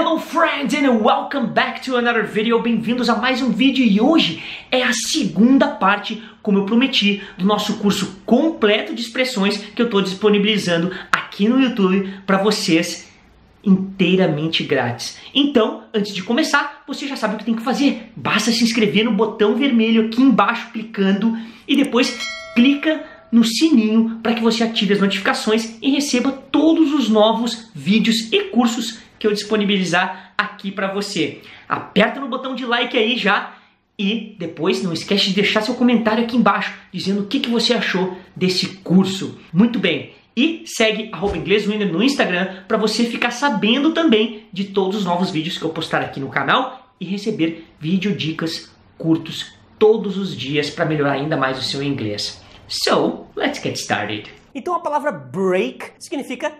Hello friends and welcome back to another video. Bem-vindos a mais um vídeo e hoje é a segunda parte, como eu prometi, do nosso curso completo de expressões que eu estou disponibilizando aqui no YouTube para vocês inteiramente grátis. Então, antes de começar, você já sabe o que tem que fazer. Basta se inscrever no botão vermelho aqui embaixo clicando e depois clica no sininho para que você ative as notificações e receba todos os novos vídeos e cursos que eu disponibilizar aqui para você. Aperta no botão de like aí já e depois não esquece de deixar seu comentário aqui embaixo dizendo o que, que você achou desse curso. Muito bem. E segue @ingleswinner no Instagram para você ficar sabendo também de todos os novos vídeos que eu postar aqui no canal e receber vídeo dicas curtos todos os dias para melhorar ainda mais o seu inglês. So, let's get started. Então a palavra break significa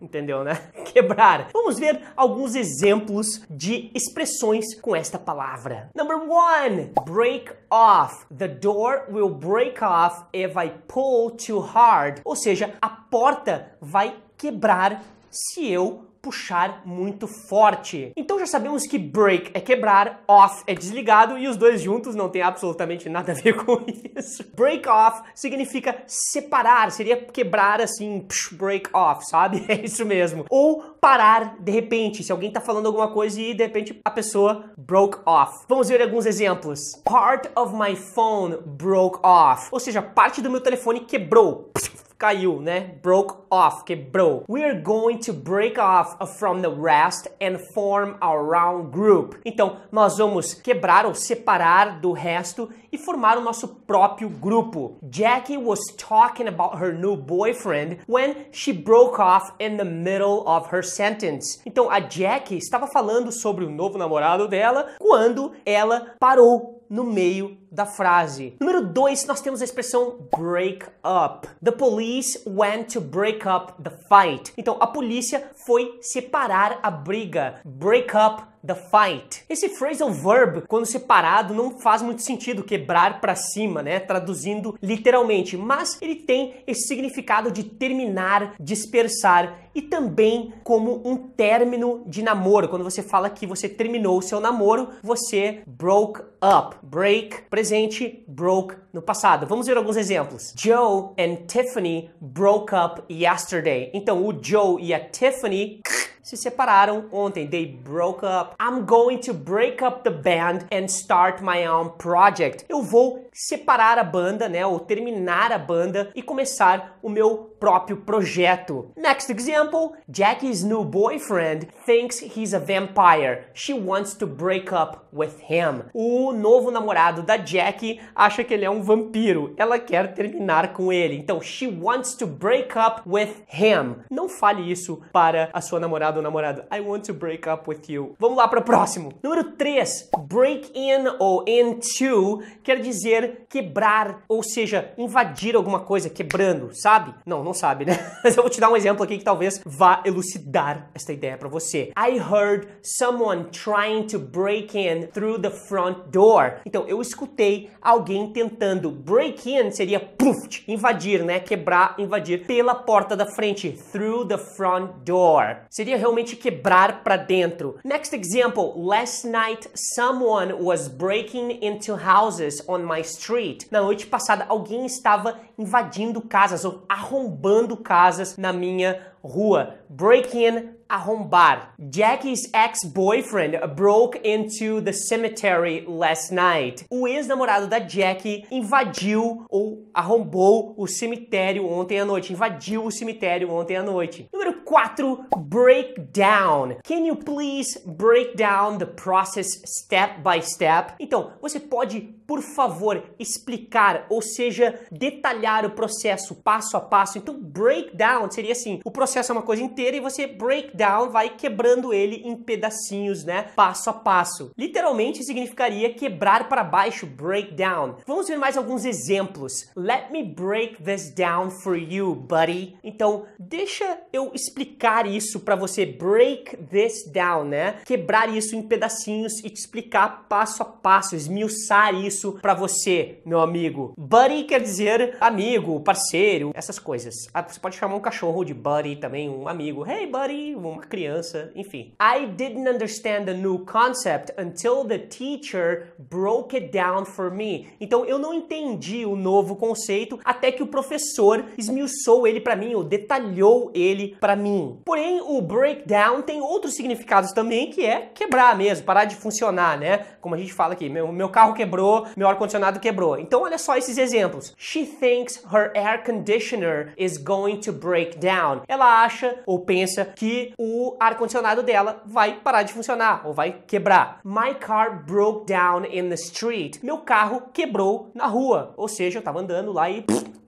Entendeu, né? Quebrar. Vamos ver alguns exemplos de expressões com esta palavra. Number one, break off. The door will break off if I pull too hard. Ou seja, a porta vai quebrar se eu puxar muito forte. Então já sabemos que break é quebrar, off é desligado e os dois juntos não tem absolutamente nada a ver com isso. Break off significa separar, seria quebrar assim, psh, break off, sabe? É isso mesmo. Ou parar de repente, se alguém tá falando alguma coisa e de repente a pessoa broke off. Vamos ver alguns exemplos. Part of my phone broke off, ou seja, parte do meu telefone quebrou. Psh, caiu, né? Broke off, quebrou. We are going to break off from the rest and form our round group. Então, nós vamos quebrar ou separar do resto e formar o nosso próprio grupo. Jackie was talking about her new boyfriend when she broke off in the middle of her sentence. Então, a Jackie estava falando sobre o novo namorado dela quando ela parou no meio da frase. Número 2, nós temos a expressão break up. The police went to break up the fight. Então, a polícia foi separar a briga. Break up the fight. Esse phrasal verb, quando separado, não faz muito sentido quebrar para cima, né? Traduzindo literalmente, mas ele tem esse significado de terminar, dispersar e também como um término de namoro. Quando você fala que você terminou o seu namoro, você broke up. Break, presente, broke no passado. Vamos ver alguns exemplos. Joe and Tiffany broke up yesterday. Então, o Joe e a Tiffany se separaram ontem. They broke up. I'm going to break up the band and start my own project. Eu vou separar a banda, né, ou terminar a banda e começar o meu próprio projeto. Next example, Jackie's new boyfriend thinks he's a vampire. She wants to break up with him. O novo namorado da Jackie acha que ele é um vampiro. Ela quer terminar com ele. Então, she wants to break up with him. Não fale isso para a sua namorada namorado ou namorada. I want to break up with you. Vamos lá para o próximo. Número 3. Break in ou into quer dizer quebrar, ou seja, invadir alguma coisa, quebrando, sabe? Não, não sabe, né? Mas eu vou te dar um exemplo aqui que talvez vá elucidar esta ideia para você. I heard someone trying to break in through the front door. Então, eu escutei alguém tentando break in seria puff, invadir, né? Quebrar, invadir pela porta da frente, through the front door. Seria realmente quebrar para dentro. Next example, last night someone was breaking into houses on my street. Na noite passada alguém estava invadindo casas ou arrombando casas na minha rua. Break in, arrombar. Jackie's ex-boyfriend broke into the cemetery last night. O ex-namorado da Jackie invadiu ou arrombou o cemitério ontem à noite. Invadiu o cemitério ontem à noite. Número 4, break down. Can you please break down the process step by step? Então, você pode por favor, explicar, ou seja, detalhar o processo passo a passo. Então, breakdown seria assim: o processo é uma coisa inteira e você breakdown vai quebrando ele em pedacinhos, né? Passo a passo. Literalmente significaria quebrar para baixo, breakdown. Vamos ver mais alguns exemplos. Let me break this down for you, buddy. Então, deixa eu explicar isso para você. Break this down, né? Quebrar isso em pedacinhos e te explicar passo a passo, esmiuçar isso isso para você, meu amigo. Buddy quer dizer amigo, parceiro, essas coisas. Ah, você pode chamar um cachorro de buddy também, um amigo. Hey, buddy, uma criança, enfim. I didn't understand the new concept until the teacher broke it down for me. Então eu não entendi o novo conceito até que o professor esmiuçou ele para mim, ou detalhou ele para mim. Porém, o breakdown tem outros significados também, que é quebrar mesmo, parar de funcionar, né? Como a gente fala aqui, meu, meu carro quebrou, meu ar-condicionado quebrou. Então, olha só esses exemplos. She thinks her air conditioner is going to break down. Ela acha ou pensa que o ar-condicionado dela vai parar de funcionar ou vai quebrar. My car broke down in the street. Meu carro quebrou na rua. Ou seja, eu estava andando lá e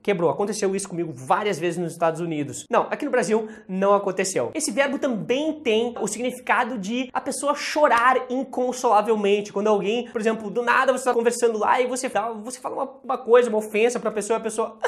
quebrou. Aconteceu isso comigo várias vezes nos Estados Unidos. Não, aqui no Brasil não aconteceu. Esse verbo também tem o significado de a pessoa chorar inconsolavelmente. Quando alguém, por exemplo, do nada você está conversando lá e você, você fala uma, uma coisa, uma ofensa para a pessoa e a pessoa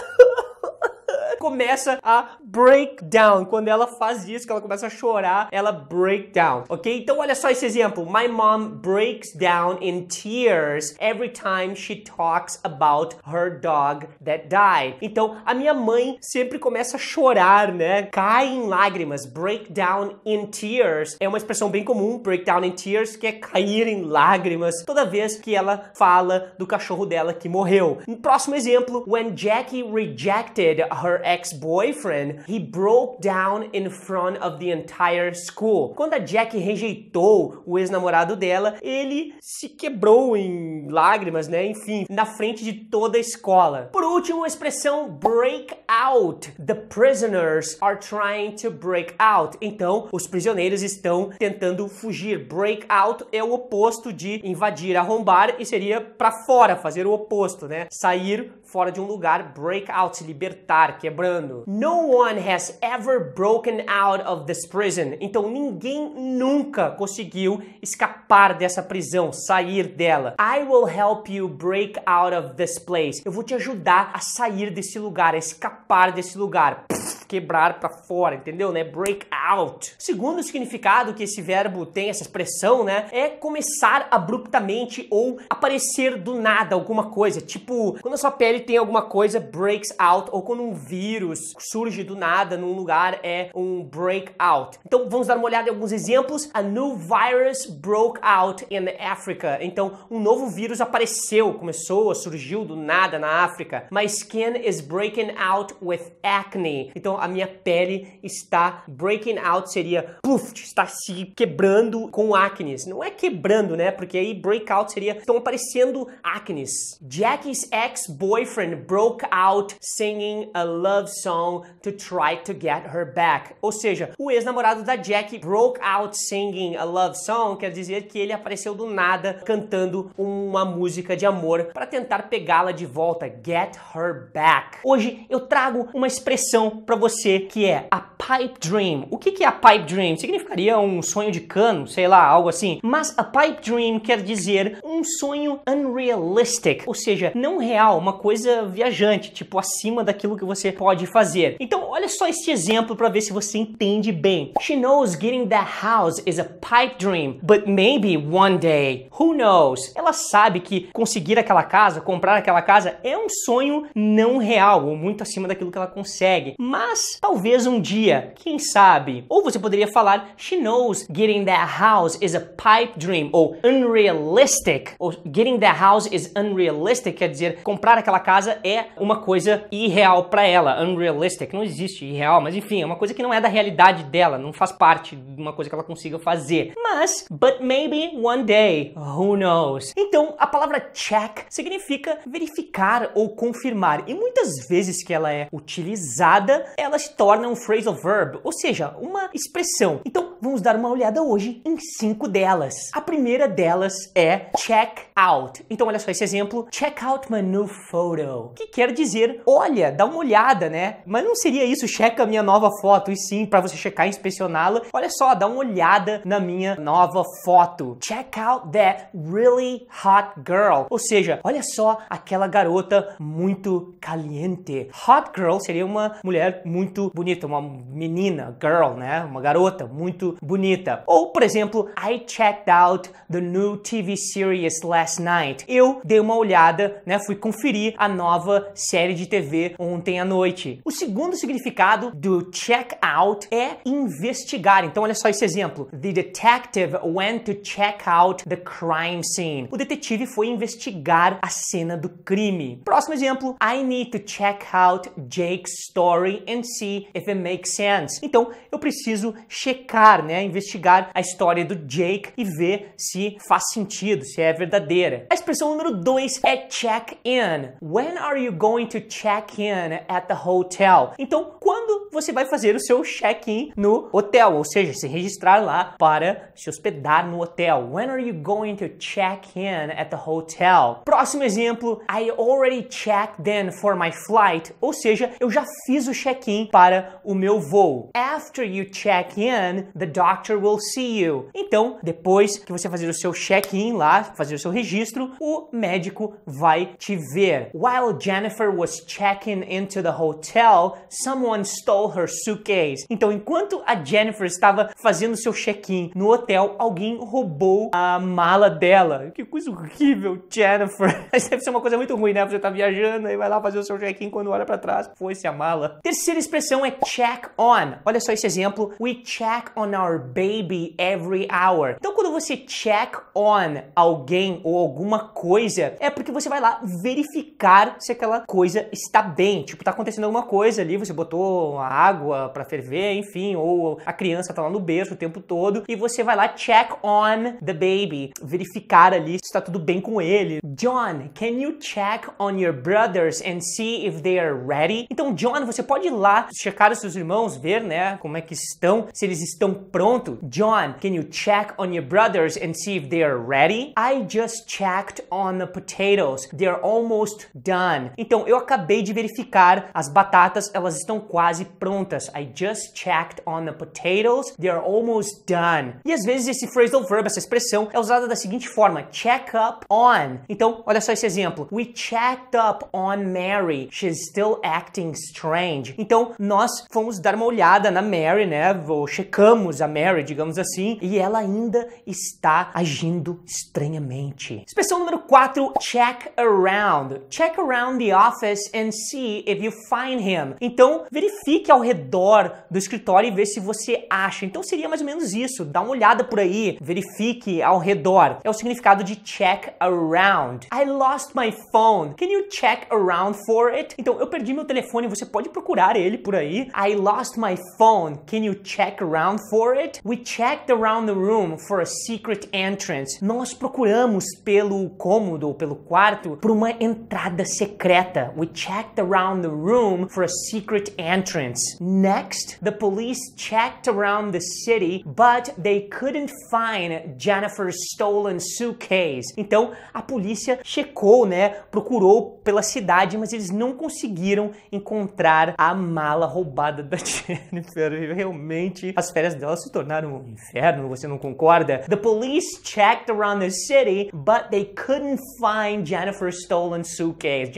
começa a break down. Quando ela faz isso, que ela começa a chorar, ela break down, ok? Então olha só esse exemplo. My mom breaks down in tears every time she talks about her dog that died. Então a minha mãe sempre começa a chorar, né? Cai em lágrimas. Break down in tears é uma expressão bem comum, break down in tears, que é cair em lágrimas toda vez que ela fala do cachorro dela que morreu. Um próximo exemplo, when Jackie rejected her ex-boyfriend, he broke down in front of the entire school. Quando a Jack rejeitou o ex-namorado dela, ele se quebrou em lágrimas, né? Enfim, na frente de toda a escola. Por último, a expressão break out. The prisoners are trying to break out. Então, os prisioneiros estão tentando fugir. Break out é o oposto de invadir, arrombar e seria para fora, fazer o oposto, né? Sair fora de um lugar, break out, libertar, quebrando. No one has ever broken out of this prison. Então ninguém nunca conseguiu escapar dessa prisão, sair dela. I will help you break out of this place. Eu vou te ajudar a sair desse lugar, a escapar desse lugar. Pff quebrar para fora, entendeu? Né? Break out. O segundo significado que esse verbo tem, essa expressão, né? É começar abruptamente ou aparecer do nada alguma coisa. Tipo, quando a sua pele tem alguma coisa, breaks out, ou quando um vírus surge do nada num lugar, é um break out. Então vamos dar uma olhada em alguns exemplos. A new virus broke out in Africa. Então, um novo vírus apareceu, começou, surgiu do nada na África. My skin is breaking out with acne. Então, a minha pele está breaking out, seria puff, está se quebrando com acne. Não é quebrando, né? Porque aí breakout seria estão aparecendo acnes. Jackie's ex-boyfriend broke out singing a love song to try to get her back. Ou seja, o ex-namorado da Jackie broke out singing a love song, quer dizer que ele apareceu do nada cantando uma música de amor para tentar pegá-la de volta, get her back. Hoje eu trago uma expressão para você você, que é a pipe dream. O que é a pipe dream? Significaria um sonho de cano, sei lá, algo assim. Mas a pipe dream quer dizer um sonho unrealistic, ou seja, não real, uma coisa viajante, tipo acima daquilo que você pode fazer. Então, olha só esse exemplo para ver se você entende bem. She knows getting that house is a pipe dream, but maybe one day, who knows? Ela sabe que conseguir aquela casa, comprar aquela casa é um sonho não real, ou muito acima daquilo que ela consegue. Mas mas talvez um dia, quem sabe? Ou você poderia falar: She knows getting that house is a pipe dream ou unrealistic. Ou getting that house is unrealistic quer dizer comprar aquela casa é uma coisa irreal para ela. Unrealistic não existe irreal, mas enfim, é uma coisa que não é da realidade dela, não faz parte de uma coisa que ela consiga fazer. Mas, but maybe one day, who knows? Então, a palavra check significa verificar ou confirmar e muitas vezes que ela é utilizada, ela se torna um phrasal verb, ou seja, uma expressão. Então, vamos dar uma olhada hoje em cinco delas. A primeira delas é check out. Então, olha só esse exemplo. Check out my new photo. Que quer dizer, olha, dá uma olhada, né? Mas não seria isso, checa a minha nova foto. E sim, para você checar e inspecioná-la, olha só, dá uma olhada na minha nova foto. Check out that really hot girl. Ou seja, olha só aquela garota muito caliente. Hot girl seria uma mulher muito bonita, uma menina, girl, né? Uma garota muito bonita. Ou, por exemplo, I checked out the new TV series last night. Eu dei uma olhada, né? Fui conferir a nova série de TV ontem à noite. O segundo significado do check out é investigar. Então, olha só esse exemplo. The detective went to check out the crime scene. O detetive foi investigar a cena do crime. Próximo exemplo. I need to check out Jake's story and and see if it makes sense. Então, eu preciso checar, né, investigar a história do Jake e ver se faz sentido, se é verdadeira. A expressão número 2 é check in. When are you going to check in at the hotel? Então, quando você vai fazer o seu check-in no hotel, ou seja, se registrar lá para se hospedar no hotel. When are you going to check in at the hotel? Próximo exemplo, I already checked in for my flight, ou seja, eu já fiz o check-in check-in para o meu voo. After you check in, the doctor will see you. Então, depois que você fazer o seu check-in lá, fazer o seu registro, o médico vai te ver. While Jennifer was checking into the hotel, someone stole her suitcase. Então, enquanto a Jennifer estava fazendo o seu check-in no hotel, alguém roubou a mala dela. Que coisa horrível, Jennifer. Isso deve ser uma coisa muito ruim, né? Você tá viajando e vai lá fazer o seu check-in quando olha para trás, foi-se a mala. Terceira terceira expressão é check on. Olha só esse exemplo. We check on our baby every hour. Então, quando você check on alguém ou alguma coisa, é porque você vai lá verificar se aquela coisa está bem. Tipo, tá acontecendo alguma coisa ali, você botou água para ferver, enfim, ou a criança tá lá no berço o tempo todo e você vai lá check on the baby, verificar ali se está tudo bem com ele. John, can you check on your brothers and see if they are ready? Então, John, você pode ir lá lá, checar os seus irmãos, ver, né, como é que estão, se eles estão prontos. John, can you check on your brothers and see if they are ready? I just checked on the potatoes. They are almost done. Então, eu acabei de verificar as batatas, elas estão quase prontas. I just checked on the potatoes. They are almost done. E às vezes esse phrasal verb, essa expressão, é usada da seguinte forma: check up on. Então, olha só esse exemplo. We checked up on Mary. She's still acting strange. Então, então nós fomos dar uma olhada na Mary, né? Ou checamos a Mary, digamos assim, e ela ainda está agindo estranhamente. Expressão número 4, check around. Check around the office and see if you find him. Então verifique ao redor do escritório e vê se você acha. Então seria mais ou menos isso. Dá uma olhada por aí, verifique ao redor. É o significado de check around. I lost my phone. Can you check around for it? Então eu perdi meu telefone, você pode procurar ele ele por aí. I lost my phone. Can you check around for it? We checked around the room for a secret entrance. Nós procuramos pelo cômodo ou pelo quarto por uma entrada secreta. We checked around the room for a secret entrance. Next, the police checked around the city, but they couldn't find Jennifer's stolen suitcase. Então, a polícia checou, né? Procurou pela cidade, mas eles não conseguiram encontrar a mala roubada da Jennifer. E realmente as férias dela se tornaram um inferno, você não concorda? The police checked around the city, but they couldn't find Jennifer's stolen suitcase.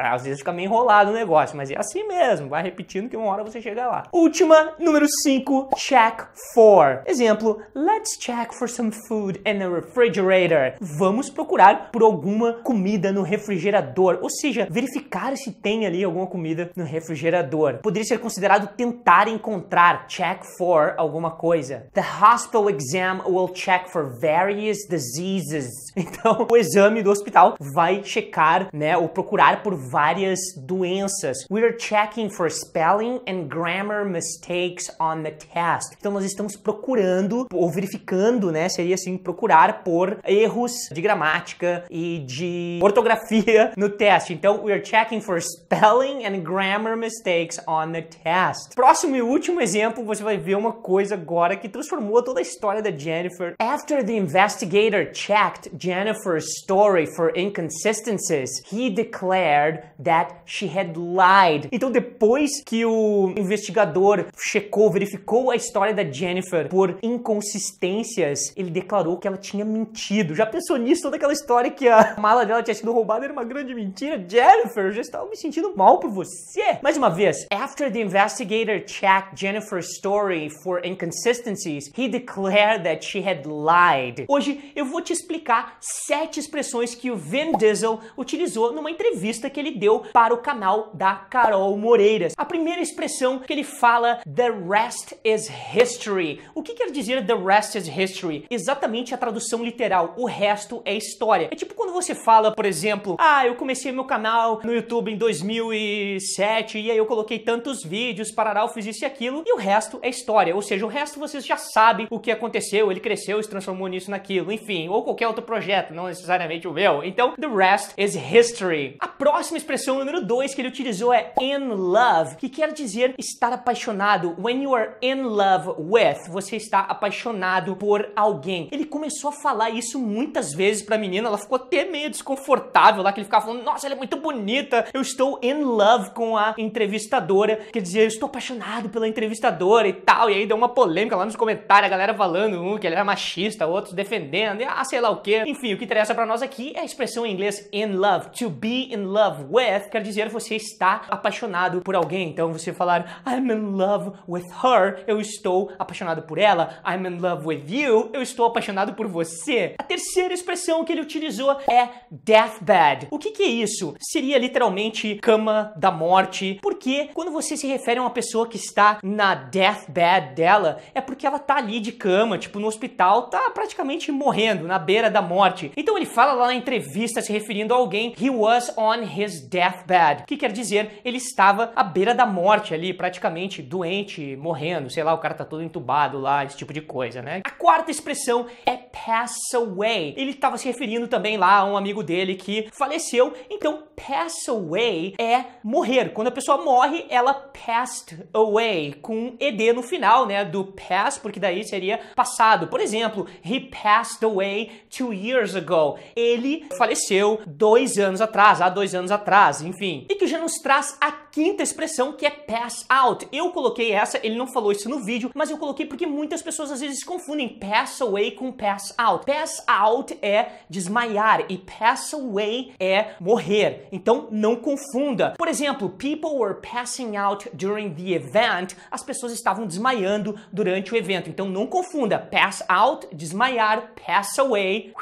Às vezes fica meio enrolado o negócio, mas é assim mesmo, vai repetindo que uma hora você chega lá. Última, número 5, check for. Exemplo, let's check for some food in the refrigerator. Vamos procurar por alguma comida no refrigerador, ou seja, verificar se tem ali alguma comida no refrigerador refrigerador. Poderia ser considerado tentar encontrar, check for alguma coisa. The hospital exam will check for various diseases. Então, o exame do hospital vai checar, né, ou procurar por várias doenças. We are checking for spelling and grammar mistakes on the test. Então, nós estamos procurando ou verificando, né, seria assim, procurar por erros de gramática e de ortografia no teste. Então, we are checking for spelling and grammar mistakes on the test. Próximo e último exemplo, você vai ver uma coisa agora que transformou toda a história da Jennifer. After the investigator checked Jennifer's story for inconsistencies, he declared that she had lied. Então depois que o investigador checou, verificou a história da Jennifer por inconsistências, ele declarou que ela tinha mentido. Já pensou nisso? Toda aquela história que a mala dela tinha sido roubada era uma grande mentira. Jennifer, eu já estava me sentindo mal por você. Mas mais uma vez, after the investigator checked Jennifer's story for inconsistencies, he declared that she had lied. Hoje eu vou te explicar sete expressões que o Vin Diesel utilizou numa entrevista que ele deu para o canal da Carol Moreiras. A primeira expressão que ele fala, the rest is history. O que quer dizer the rest is history? Exatamente a tradução literal, o resto é história. É tipo quando você fala, por exemplo, ah, eu comecei meu canal no YouTube em 2007 e eu coloquei tantos vídeos, parará, eu fiz isso e aquilo, e o resto é história. Ou seja, o resto vocês já sabem o que aconteceu, ele cresceu, se transformou nisso, naquilo, enfim, ou qualquer outro projeto, não necessariamente o meu. Então, the rest is history. A próxima expressão número 2 que ele utilizou é in love, que quer dizer estar apaixonado. When you are in love with, você está apaixonado por alguém. Ele começou a falar isso muitas vezes pra menina, ela ficou até meio desconfortável lá, que ele ficava falando, nossa, ela é muito bonita, eu estou in love com a entrevistadora que dizia: Eu estou apaixonado pela entrevistadora e tal. E aí deu uma polêmica lá nos comentários, a galera falando um que ele era machista, outros defendendo, e ah, sei lá o que. Enfim, o que interessa para nós aqui é a expressão em inglês in love. To be in love with quer dizer você está apaixonado por alguém. Então você falar I'm in love with her, eu estou apaixonado por ela. I'm in love with you, eu estou apaixonado por você. A terceira expressão que ele utilizou é deathbed. O que, que é isso? Seria literalmente cama da morte, porque quando você se refere a uma pessoa que está na deathbed dela, é porque ela tá ali de cama, tipo no hospital, tá praticamente morrendo, na beira da morte. Então ele fala lá na entrevista se referindo a alguém, he was on his deathbed, que quer dizer ele estava à beira da morte ali, praticamente doente, morrendo, sei lá, o cara tá todo entubado lá, esse tipo de coisa, né? A quarta expressão é pass away. Ele estava se referindo também lá a um amigo dele que faleceu, então pass away é morrer. Quando a pessoa só morre, ela passed away, com ed no final, né? Do pass, porque daí seria passado. Por exemplo, he passed away two years ago. Ele faleceu dois anos atrás, há dois anos atrás, enfim. E que já nos traz a quinta expressão que é pass out. Eu coloquei essa, ele não falou isso no vídeo, mas eu coloquei porque muitas pessoas às vezes confundem pass away com pass out. Pass out é desmaiar e pass away é morrer. Então não confunda. Por exemplo, people were passing out during the event, as pessoas estavam desmaiando durante o evento. Então não confunda pass out, desmaiar, pass away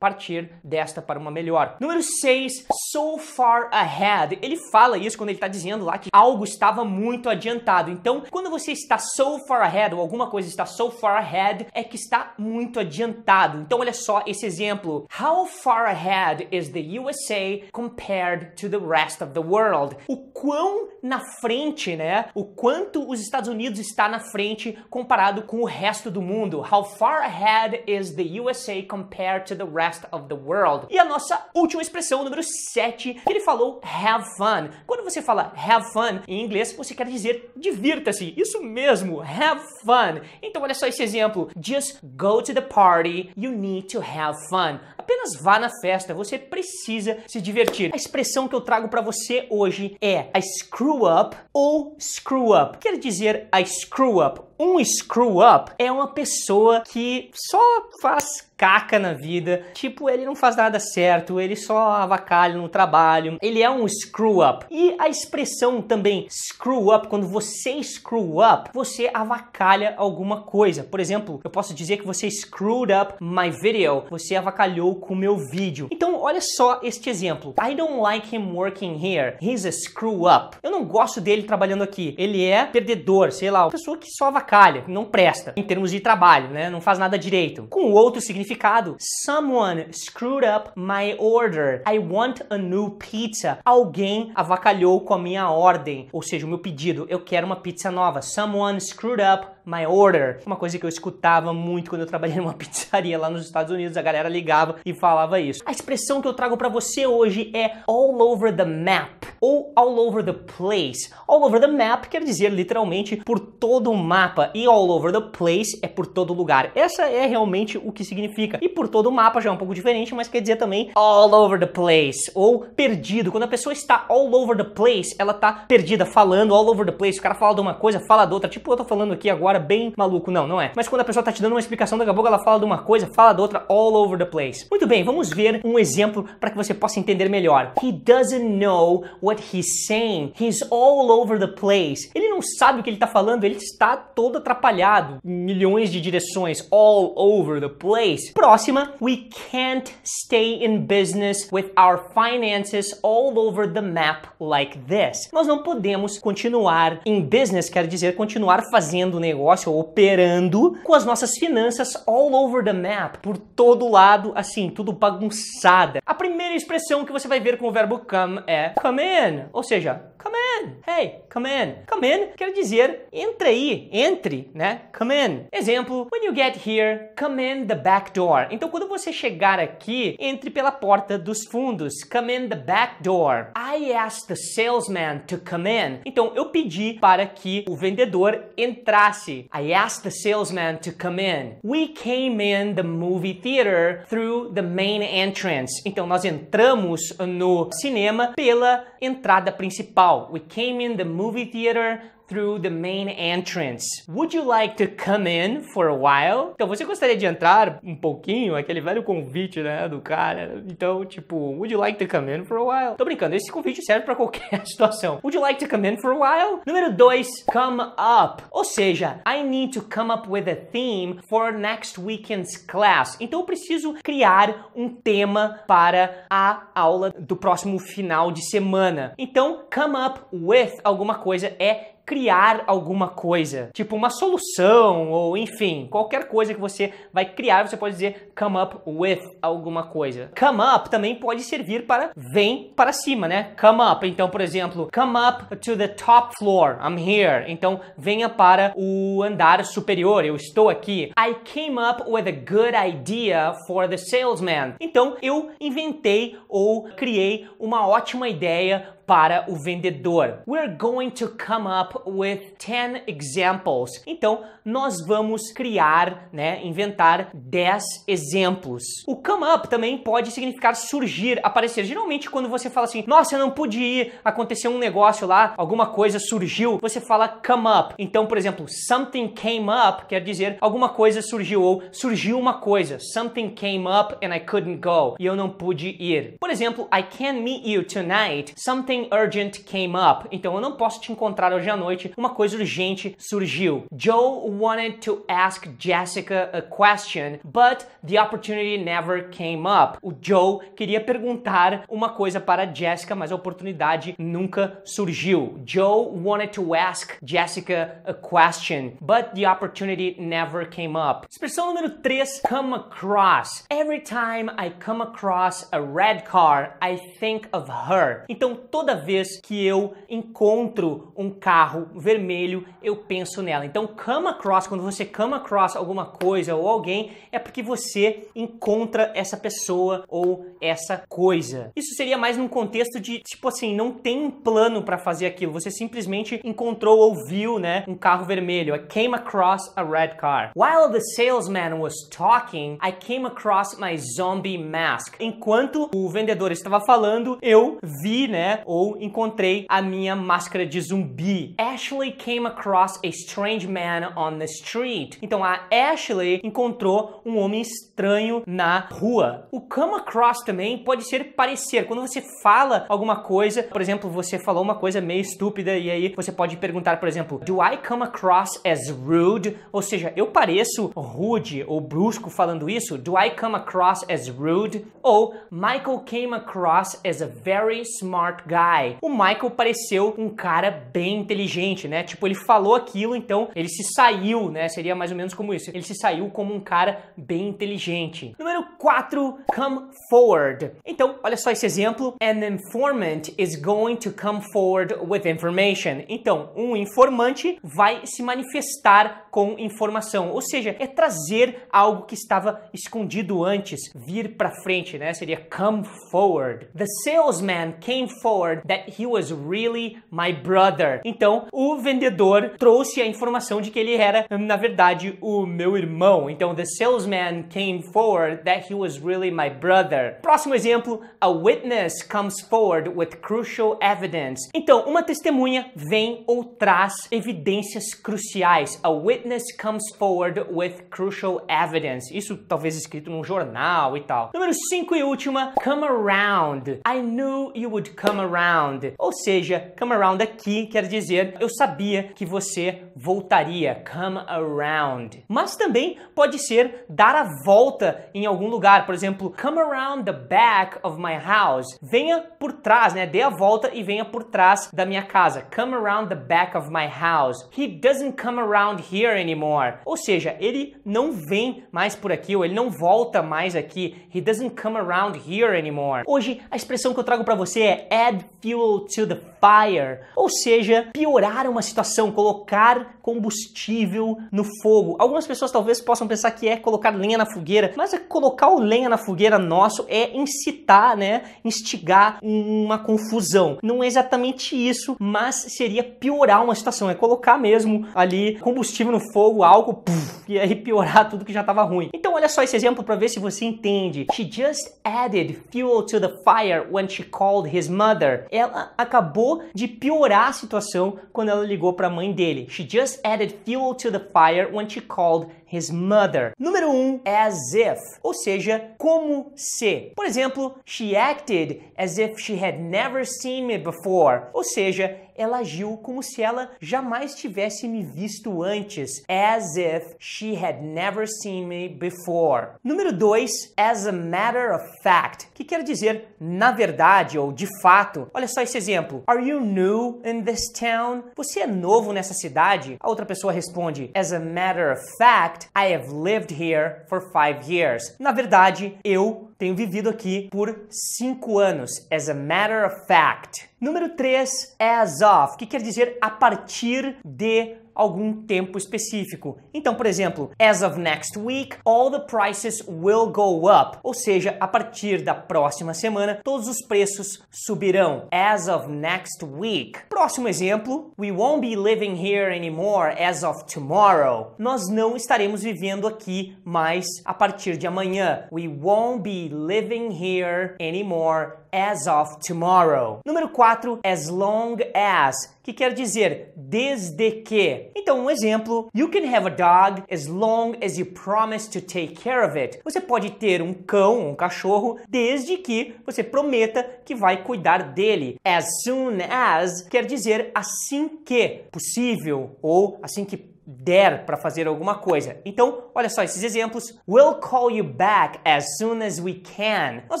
partir desta para uma melhor. Número 6, so far ahead. Ele fala isso quando ele está dizendo lá que algo estava muito adiantado. Então, quando você está so far ahead ou alguma coisa está so far ahead, é que está muito adiantado. Então, olha só esse exemplo. How far ahead is the USA compared to the rest of the world? O quão na frente, né? O quanto os Estados Unidos está na frente comparado com o resto do mundo. How far ahead is the USA compared to the rest rest of the world. E a nossa última expressão, número 7, que ele falou have fun. Quando você fala have fun em inglês, você quer dizer divirta-se. Isso mesmo, have fun. Então olha só esse exemplo. Just go to the party, you need to have fun. Apenas vá na festa, você precisa se divertir. A expressão que eu trago para você hoje é I screw up ou screw up. Quer dizer I screw up um screw up é uma pessoa que só faz caca na vida, tipo, ele não faz nada certo, ele só avacalha no trabalho, ele é um screw up. E a expressão também screw up, quando você screw up, você avacalha alguma coisa. Por exemplo, eu posso dizer que você screwed up my video, você avacalhou com o meu vídeo. Então, olha só este exemplo. I don't like him working here, he's a screw up. Eu não gosto dele trabalhando aqui, ele é perdedor, sei lá, uma pessoa que só avacalha não presta em termos de trabalho, né? Não faz nada direito. Com outro significado, someone screwed up my order. I want a new pizza. Alguém avacalhou com a minha ordem, ou seja, o meu pedido. Eu quero uma pizza nova. Someone screwed up my order. Uma coisa que eu escutava muito quando eu trabalhei numa pizzaria lá nos Estados Unidos, a galera ligava e falava isso. A expressão que eu trago para você hoje é all over the map ou all over the place. All over the map quer dizer literalmente por todo o mapa e all over the place é por todo lugar. Essa é realmente o que significa. E por todo o mapa já é um pouco diferente, mas quer dizer também all over the place ou perdido. Quando a pessoa está all over the place, ela está perdida falando all over the place. O cara fala de uma coisa, fala de outra. Tipo, eu tô falando aqui agora agora bem maluco. Não, não é. Mas quando a pessoa tá te dando uma explicação, daqui a pouco ela fala de uma coisa, fala da outra, all over the place. Muito bem, vamos ver um exemplo para que você possa entender melhor. He doesn't know what he's saying. He's all over the place. Ele não sabe o que ele tá falando, ele está todo atrapalhado. Milhões de direções, all over the place. Próxima, we can't stay in business with our finances all over the map like this. Nós não podemos continuar em business, quer dizer, continuar fazendo negócio negócio operando com as nossas finanças all over the map, por todo lado, assim, tudo bagunçada. A primeira expressão que você vai ver com o verbo come é come in, ou seja, come in. Hey, come in. Come in quer dizer entre aí, entre, né? Come in. Exemplo, when you get here, come in the back door. Então quando você chegar aqui, entre pela porta dos fundos. Come in the back door. I asked the salesman to come in. Então eu pedi para que o vendedor entrasse. I asked the salesman to come in. We came in the movie theater through the main entrance. Então nós entramos no cinema pela entrada principal. We came in the movie theater through the main entrance. Would you like to come in for a while? Então, você gostaria de entrar um pouquinho? Aquele velho convite, né, do cara. Então, tipo, would you like to come in for a while? Tô brincando, esse convite serve para qualquer situação. Would you like to come in for a while? Número 2, come up. Ou seja, I need to come up with a theme for next weekend's class. Então, eu preciso criar um tema para a aula do próximo final de semana. Então, come up with alguma coisa é criar alguma coisa, tipo uma solução ou enfim, qualquer coisa que você vai criar, você pode dizer come up with alguma coisa. Come up também pode servir para vem para cima, né? Come up. Então, por exemplo, come up to the top floor. I'm here. Então, venha para o andar superior. Eu estou aqui. I came up with a good idea for the salesman. Então, eu inventei ou criei uma ótima ideia para o vendedor. We're going to come up with 10 examples. Então, nós vamos criar, né, inventar 10 exemplos. O come up também pode significar surgir, aparecer. Geralmente quando você fala assim: "Nossa, eu não pude ir, aconteceu um negócio lá, alguma coisa surgiu", você fala come up. Então, por exemplo, something came up quer dizer alguma coisa surgiu ou surgiu uma coisa. Something came up and I couldn't go. E eu não pude ir. Por exemplo, I can't meet you tonight. Something Something urgent came up. Então eu não posso te encontrar hoje à noite. Uma coisa urgente surgiu. Joe wanted to ask Jessica a question, but the opportunity never came up. O Joe queria perguntar uma coisa para Jessica, mas a oportunidade nunca surgiu. Joe wanted to ask Jessica a question, but the opportunity never came up. Expressão número 3, come across. Every time I come across a red car, I think of her. Então toda toda vez que eu encontro um carro vermelho, eu penso nela. Então, come across, quando você come across alguma coisa ou alguém, é porque você encontra essa pessoa ou essa coisa. Isso seria mais num contexto de, tipo assim, não tem um plano para fazer aquilo, você simplesmente encontrou ou viu, né, um carro vermelho. I came across a red car. While the salesman was talking, I came across my zombie mask. Enquanto o vendedor estava falando, eu vi, né, ou encontrei a minha máscara de zumbi. Ashley came across a strange man on the street. Então a Ashley encontrou um homem estranho na rua. O come across também pode ser parecer. Quando você fala alguma coisa, por exemplo, você falou uma coisa meio estúpida e aí você pode perguntar, por exemplo, do I come across as rude? Ou seja, eu pareço rude ou brusco falando isso? Do I come across as rude? Ou Michael came across as a very smart guy guy. O Michael pareceu um cara bem inteligente, né? Tipo, ele falou aquilo, então ele se saiu, né? Seria mais ou menos como isso. Ele se saiu como um cara bem inteligente. Número 4, come forward. Então, olha só esse exemplo. An informant is going to come forward with information. Então, um informante vai se manifestar com informação, ou seja, é trazer algo que estava escondido antes, vir para frente, né? Seria come forward. The salesman came forward that he was really my brother. Então, o vendedor trouxe a informação de que ele era, na verdade, o meu irmão. Então, the salesman came forward that he was really my brother. Próximo exemplo, a witness comes forward with crucial evidence. Então, uma testemunha vem ou traz evidências cruciais. A witness witness comes forward with crucial evidence. Isso talvez escrito num jornal e tal. Número 5 e última, come around. I knew you would come around. Ou seja, come around aqui quer dizer eu sabia que você voltaria. Come around. Mas também pode ser dar a volta em algum lugar. Por exemplo, come around the back of my house. Venha por trás, né? Dê a volta e venha por trás da minha casa. Come around the back of my house. He doesn't come around here here anymore. Ou seja, ele não vem mais por aqui, ou ele não volta mais aqui. He doesn't come around here anymore. Hoje, a expressão que eu trago para você é add fuel to the fire, ou seja, piorar uma situação, colocar combustível no fogo. Algumas pessoas talvez possam pensar que é colocar lenha na fogueira, mas é colocar o lenha na fogueira nosso é incitar, né, instigar uma confusão. Não é exatamente isso, mas seria piorar uma situação, é colocar mesmo ali combustível no fogo, álcool, e aí piorar tudo que já estava ruim. Então olha só esse exemplo para ver se você entende. She just added fuel to the fire when she called his mother. Ela acabou acabou de piorar a situação quando ela ligou para a mãe dele. She just added fuel to the fire when she called his mother. Número 1, um, é as if, ou seja, como se. Por exemplo, she acted as if she had never seen me before, ou seja, ela agiu como se ela jamais tivesse me visto antes. As if she had never seen me before. Número 2, as a matter of fact, que quer dizer na verdade ou de fato. Olha só esse exemplo. Are you new in this town? Você é novo nessa cidade? A outra pessoa responde: As a matter of fact, I have lived here for five years. Na verdade, eu tenho vivido aqui por cinco anos. As a matter of fact. Número 3, as of, que quer dizer a partir de algum tempo específico. Então, por exemplo, as of next week, all the prices will go up. Ou seja, a partir da próxima semana, todos os preços subirão. As of next week. Próximo exemplo, we won't be living here anymore as of tomorrow. Nós não estaremos vivendo aqui mais a partir de amanhã. We won't be living here anymore as of tomorrow. Número 4, as long as que quer dizer desde que. Então, um exemplo: You can have a dog as long as you promise to take care of it. Você pode ter um cão, um cachorro, desde que você prometa que vai cuidar dele. As soon as quer dizer assim que possível ou assim que der para fazer alguma coisa. Então, olha só esses exemplos. We'll call you back as soon as we can. Nós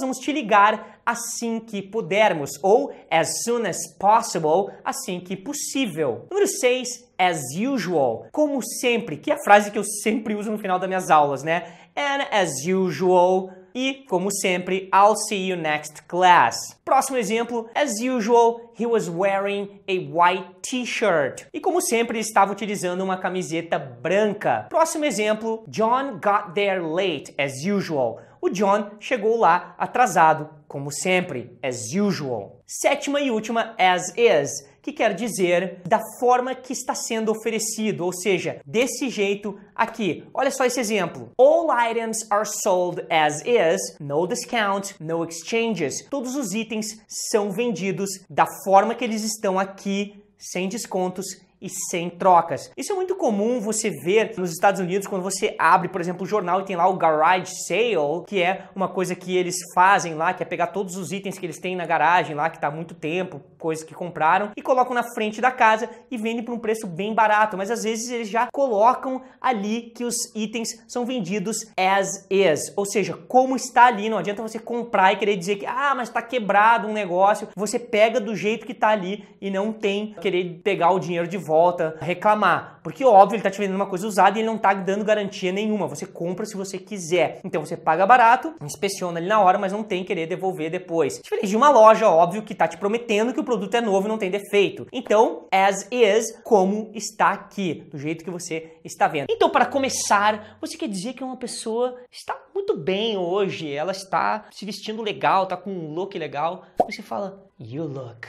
vamos te ligar assim que pudermos ou as soon as possible, assim que possível. Número 6, as usual, como sempre, que é a frase que eu sempre uso no final das minhas aulas, né? And as usual, e, como sempre, I'll see you next class. Próximo exemplo, as usual, he was wearing a white t-shirt. E como sempre, ele estava utilizando uma camiseta branca. Próximo exemplo, John got there late as usual o John chegou lá atrasado, como sempre, as usual. Sétima e última, as is, que quer dizer da forma que está sendo oferecido, ou seja, desse jeito aqui. Olha só esse exemplo. All items are sold as is, no discount, no exchanges. Todos os itens são vendidos da forma que eles estão aqui, sem descontos e sem trocas. Isso é muito comum você ver nos Estados Unidos quando você abre, por exemplo, o jornal e tem lá o garage sale, que é uma coisa que eles fazem lá, que é pegar todos os itens que eles têm na garagem lá que está há muito tempo, coisas que compraram e colocam na frente da casa e vendem por um preço bem barato, mas às vezes eles já colocam ali que os itens são vendidos as is, ou seja, como está ali, não adianta você comprar e querer dizer que ah, mas está quebrado um negócio, você pega do jeito que está ali e não tem querer pegar o dinheiro de volta, reclamar, porque óbvio ele está te vendendo uma coisa usada e ele não está dando garantia nenhuma, você compra se você quiser, então você paga barato, inspeciona ali na hora, mas não tem querer devolver depois. Diferente de uma loja, óbvio que está te prometendo que o produto é novo, e não tem defeito. Então, as is, como está aqui, do jeito que você está vendo. Então, para começar, você quer dizer que uma pessoa está muito bem hoje, ela está se vestindo legal, está com um look legal. Você fala, you look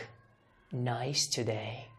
nice today.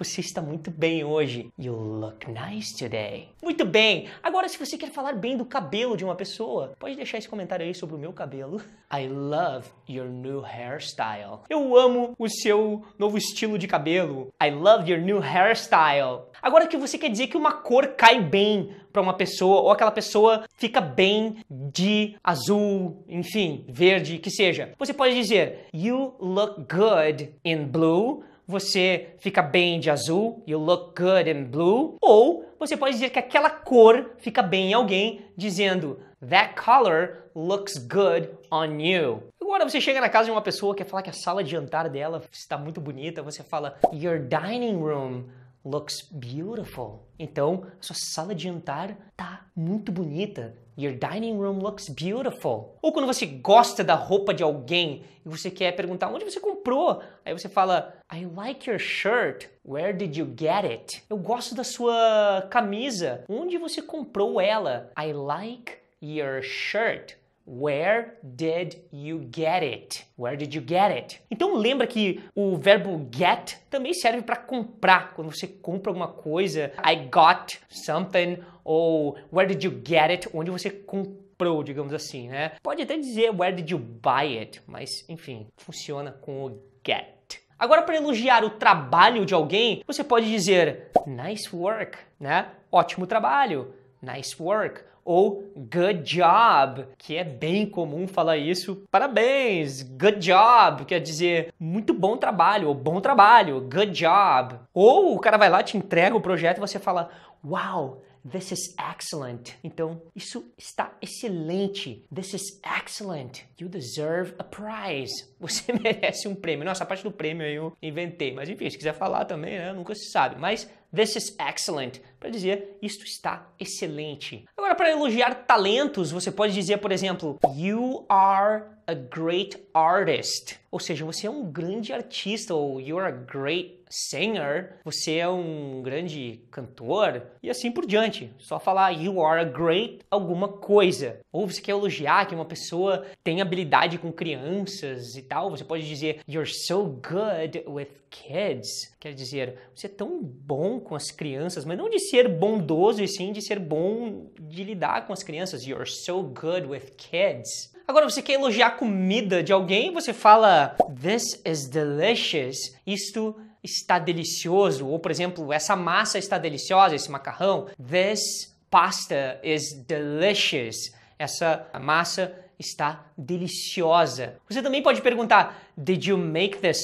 Você está muito bem hoje. You look nice today. Muito bem. Agora, se você quer falar bem do cabelo de uma pessoa, pode deixar esse comentário aí sobre o meu cabelo. I love your new hairstyle. Eu amo o seu novo estilo de cabelo. I love your new hairstyle. Agora que você quer dizer que uma cor cai bem para uma pessoa ou aquela pessoa fica bem de azul, enfim, verde, que seja. Você pode dizer you look good in blue você fica bem de azul, you look good in blue, ou você pode dizer que aquela cor fica bem em alguém, dizendo that color looks good on you. Agora você chega na casa de uma pessoa que quer falar que a sala de jantar dela está muito bonita, você fala your dining room looks beautiful. Então, a sua sala de jantar tá muito bonita. Your dining room looks beautiful. Ou quando você gosta da roupa de alguém e você quer perguntar onde você comprou, aí você fala I like your shirt. Where did you get it? Eu gosto da sua camisa. Onde você comprou ela? I like your shirt. Where did you get it? Where did you get it? Então lembra que o verbo get também serve para comprar. Quando você compra alguma coisa, I got something ou where did you get it? Onde você comprou, digamos assim, né? Pode até dizer where did you buy it, mas enfim, funciona com o get. Agora, para elogiar o trabalho de alguém, você pode dizer nice work, né? Ótimo trabalho, nice work ou good job, que é bem comum falar isso. Parabéns, good job, quer dizer muito bom trabalho, ou bom trabalho, good job. Ou o cara vai lá, te entrega o projeto e você fala: Uau, This is excellent. Então, isso está excelente. This is excellent. You deserve a prize. Você merece um prêmio. Nossa, a parte do prêmio eu inventei, mas enfim, se quiser falar também, né? Nunca se sabe. Mas This is excellent, para dizer isto está excelente. Agora, para elogiar talentos, você pode dizer, por exemplo, You are a great artist. Ou seja, você é um grande artista, ou you're a great singer, você é um grande cantor, e assim por diante. Só falar you are a great alguma coisa. Ou você quer elogiar que uma pessoa tem habilidade com crianças e tal, você pode dizer you're so good with kids. Quer dizer, você é tão bom com as crianças, mas não de ser bondoso, e sim de ser bom de lidar com as crianças. You're so good with kids. Agora, você quer elogiar a comida de alguém, você fala this is delicious, isto está delicioso, ou por exemplo, essa massa está deliciosa, esse macarrão, this pasta is delicious. Essa massa está deliciosa. Você também pode perguntar: Did you make this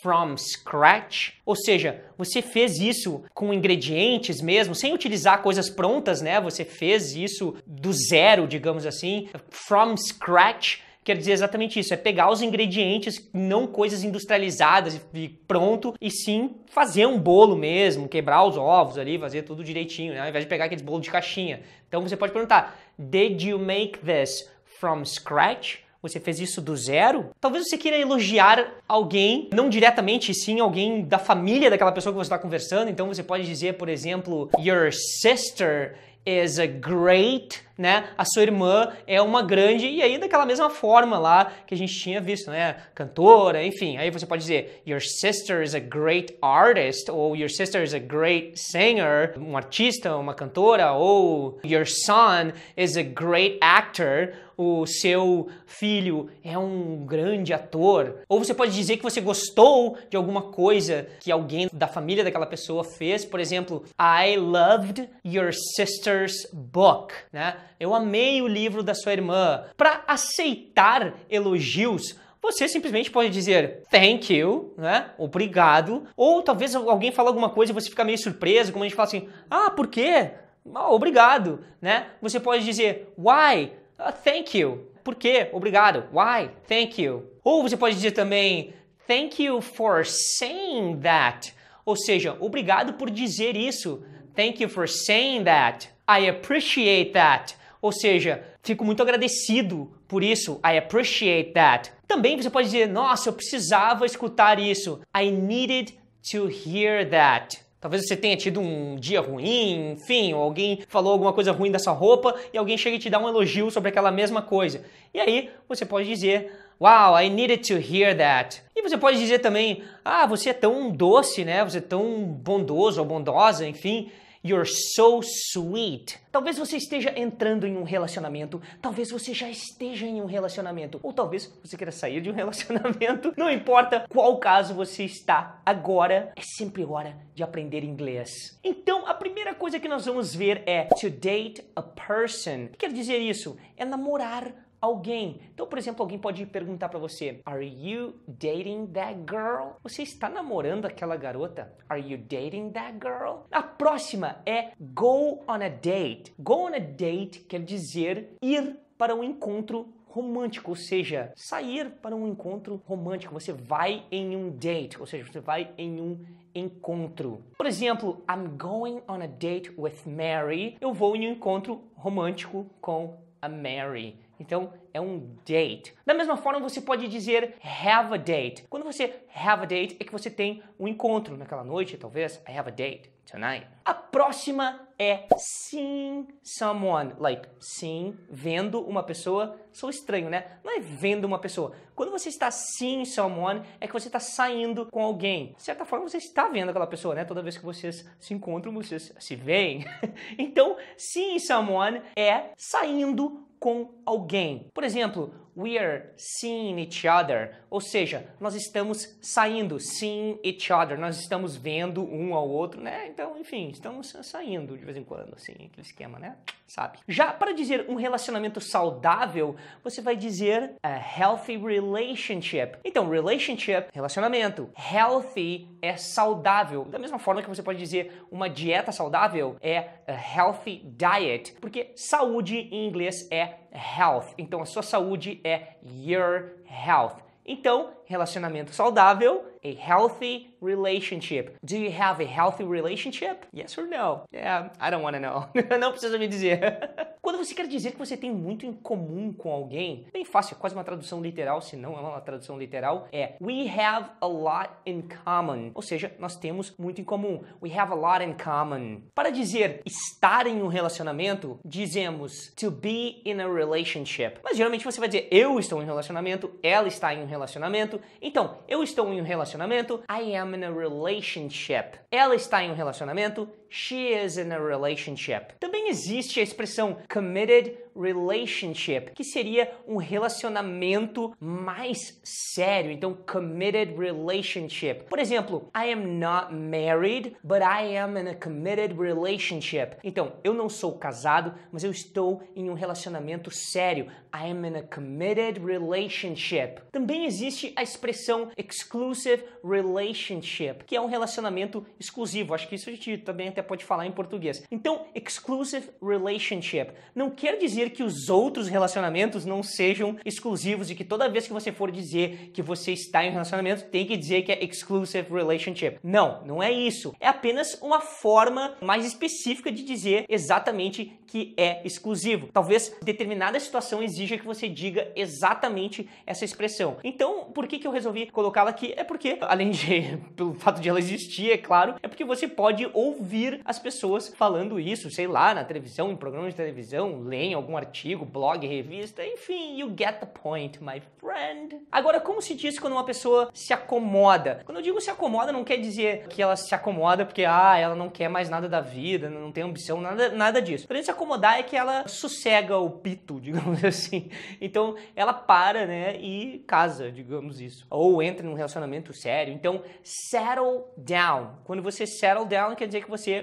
from scratch? Ou seja, você fez isso com ingredientes mesmo, sem utilizar coisas prontas, né? Você fez isso do zero, digamos assim, from scratch quer dizer exatamente isso: é pegar os ingredientes, não coisas industrializadas e pronto, e sim fazer um bolo mesmo, quebrar os ovos ali, fazer tudo direitinho, né? Ao invés de pegar aqueles bolos de caixinha. Então você pode perguntar: Did you make this from scratch? Você fez isso do zero? Talvez você queira elogiar alguém, não diretamente, sim alguém da família daquela pessoa que você está conversando. Então você pode dizer, por exemplo, Your sister is a great, né? A sua irmã é uma grande, e aí daquela mesma forma lá que a gente tinha visto, né? Cantora, enfim. Aí você pode dizer, your sister is a great artist, ou your sister is a great singer, um artista, uma cantora, ou your son is a great actor o seu filho é um grande ator. Ou você pode dizer que você gostou de alguma coisa que alguém da família daquela pessoa fez. Por exemplo, I loved your sister's book, né? Eu amei o livro da sua irmã. Para aceitar elogios, você simplesmente pode dizer thank you, né? Obrigado. Ou talvez alguém fale alguma coisa e você fica meio surpreso, como a gente fala assim, ah, por quê? Ah, obrigado, né? Você pode dizer why? uh, thank you. Por quê? Obrigado. Why? Thank you. Ou você pode dizer também thank you for saying that. Ou seja, obrigado por dizer isso. Thank you for saying that. I appreciate that. Ou seja, fico muito agradecido por isso. I appreciate that. Também você pode dizer, nossa, eu precisava escutar isso. I needed to hear that. Talvez você tenha tido um dia ruim, enfim, ou alguém falou alguma coisa ruim dessa roupa e alguém chega e te dá um elogio sobre aquela mesma coisa. E aí você pode dizer, Wow, I needed to hear that. E você pode dizer também, ah, você é tão doce, né? Você é tão bondoso ou bondosa, enfim. You're so sweet. Talvez você esteja entrando em um relacionamento, talvez você já esteja em um relacionamento, ou talvez você queira sair de um relacionamento. Não importa qual caso você está agora, é sempre hora de aprender inglês. Então, a primeira coisa que nós vamos ver é to date a person. O que quer dizer isso? É namorar alguém. Então, por exemplo, alguém pode perguntar para você: Are you dating that girl? Você está namorando aquela garota? Are you dating that girl? A próxima é go on a date. Go on a date quer dizer ir para um encontro romântico, ou seja, sair para um encontro romântico. Você vai em um date, ou seja, você vai em um encontro. Por exemplo, I'm going on a date with Mary. Eu vou em um encontro romântico com a Mary. Então é um date. Da mesma forma, você pode dizer have a date. Quando você have a date, é que você tem um encontro naquela noite, talvez. I have a date tonight. A próxima é seeing someone, like sim, vendo uma pessoa. Sou estranho, né? Não é vendo uma pessoa. Quando você está seeing someone, é que você está saindo com alguém. De certa forma, você está vendo aquela pessoa, né? Toda vez que vocês se encontram, vocês se veem. então, seeing someone é saindo com alguém. Por exemplo, We are seeing each other, ou seja, nós estamos saindo, seeing each other, nós estamos vendo um ao outro, né? Então, enfim, estamos saindo de vez em quando, assim, aquele esquema, né? Sabe? Já para dizer um relacionamento saudável, você vai dizer a healthy relationship. Então, relationship, relacionamento. Healthy é saudável. Da mesma forma que você pode dizer uma dieta saudável é a healthy diet, porque saúde em inglês é health. Então a sua saúde é your health. Então, relacionamento saudável a healthy relationship. Do you have a healthy relationship? Yes or no? Yeah, I don't want to know. Não precisa me dizer. Quando você quer dizer que você tem muito em comum com alguém, bem fácil, é quase uma tradução literal, se não é uma tradução literal, é we have a lot in common. Ou seja, nós temos muito em comum. We have a lot in common. Para dizer estar em um relacionamento, dizemos to be in a relationship. Mas geralmente você vai dizer eu estou em um relacionamento, ela está em um relacionamento. Então, eu estou em um relacionamento relacionamento. I am in a relationship. Ela está em um relacionamento she is in a relationship. Também existe a expressão committed relationship, que seria um relacionamento mais sério. Então, committed relationship. Por exemplo, I am not married, but I am in a committed relationship. Então, eu não sou casado, mas eu estou em um relacionamento sério. I am in a committed relationship. Também existe a expressão exclusive relationship, que é um relacionamento exclusivo. Acho que isso a gente também até até pode falar em português. Então, exclusive relationship não quer dizer que os outros relacionamentos não sejam exclusivos e que toda vez que você for dizer que você está em um relacionamento, tem que dizer que é exclusive relationship. Não, não é isso. É apenas uma forma mais específica de dizer exatamente que é exclusivo. Talvez determinada situação exija que você diga exatamente essa expressão. Então, por que, que eu resolvi colocá-la aqui? É porque, além de pelo fato de ela existir, é claro, é porque você pode ouvir ouvir as pessoas falando isso, sei lá, na televisão, em programas de televisão, leem algum artigo, blog, revista, enfim, you get the point, my friend. Agora, como se diz quando uma pessoa se acomoda? Quando eu digo se acomoda, não quer dizer que ela se acomoda porque, ah, ela não quer mais nada da vida, não tem ambição, nada, nada disso. Pra gente se acomodar é que ela sossega o pito, digamos assim. Então, ela para, né, e casa, digamos isso. Ou entra num relacionamento sério. Então, settle down. Quando você settle down, quer dizer que você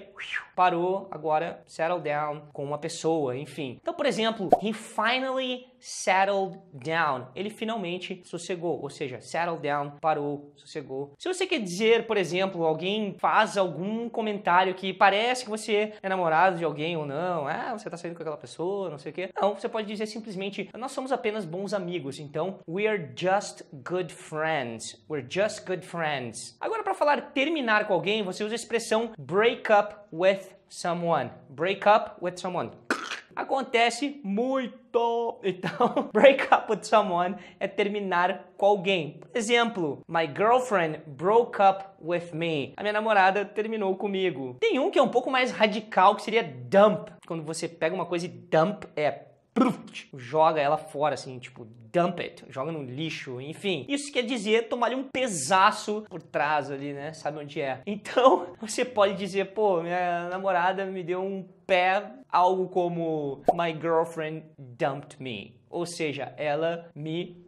parou, agora settle down com uma pessoa, enfim. Então, por exemplo, he finally settled down. Ele finalmente sossegou, ou seja, settled down, parou, sossegou. Se você quer dizer, por exemplo, alguém faz algum comentário que parece que você é namorado de alguém ou não, ah, você tá saindo com aquela pessoa, não sei o quê. Não, você pode dizer simplesmente, nós somos apenas bons amigos, então we are just good friends. We're just good friends. Agora para falar terminar com alguém, você usa a expressão break up with someone. Break up with someone acontece muito. Então, break up with someone é terminar com alguém. Por exemplo, my girlfriend broke up with me. A minha namorada terminou comigo. Tem um que é um pouco mais radical, que seria dump. Quando você pega uma coisa e dump é Tipo, joga ela fora, assim, tipo, dump it, joga no lixo, enfim. Isso quer dizer tomar ali um pesaço por trás ali, né? Sabe onde é. Então, você pode dizer, pô, minha namorada me deu um pé, algo como My girlfriend dumped me. Ou seja, ela me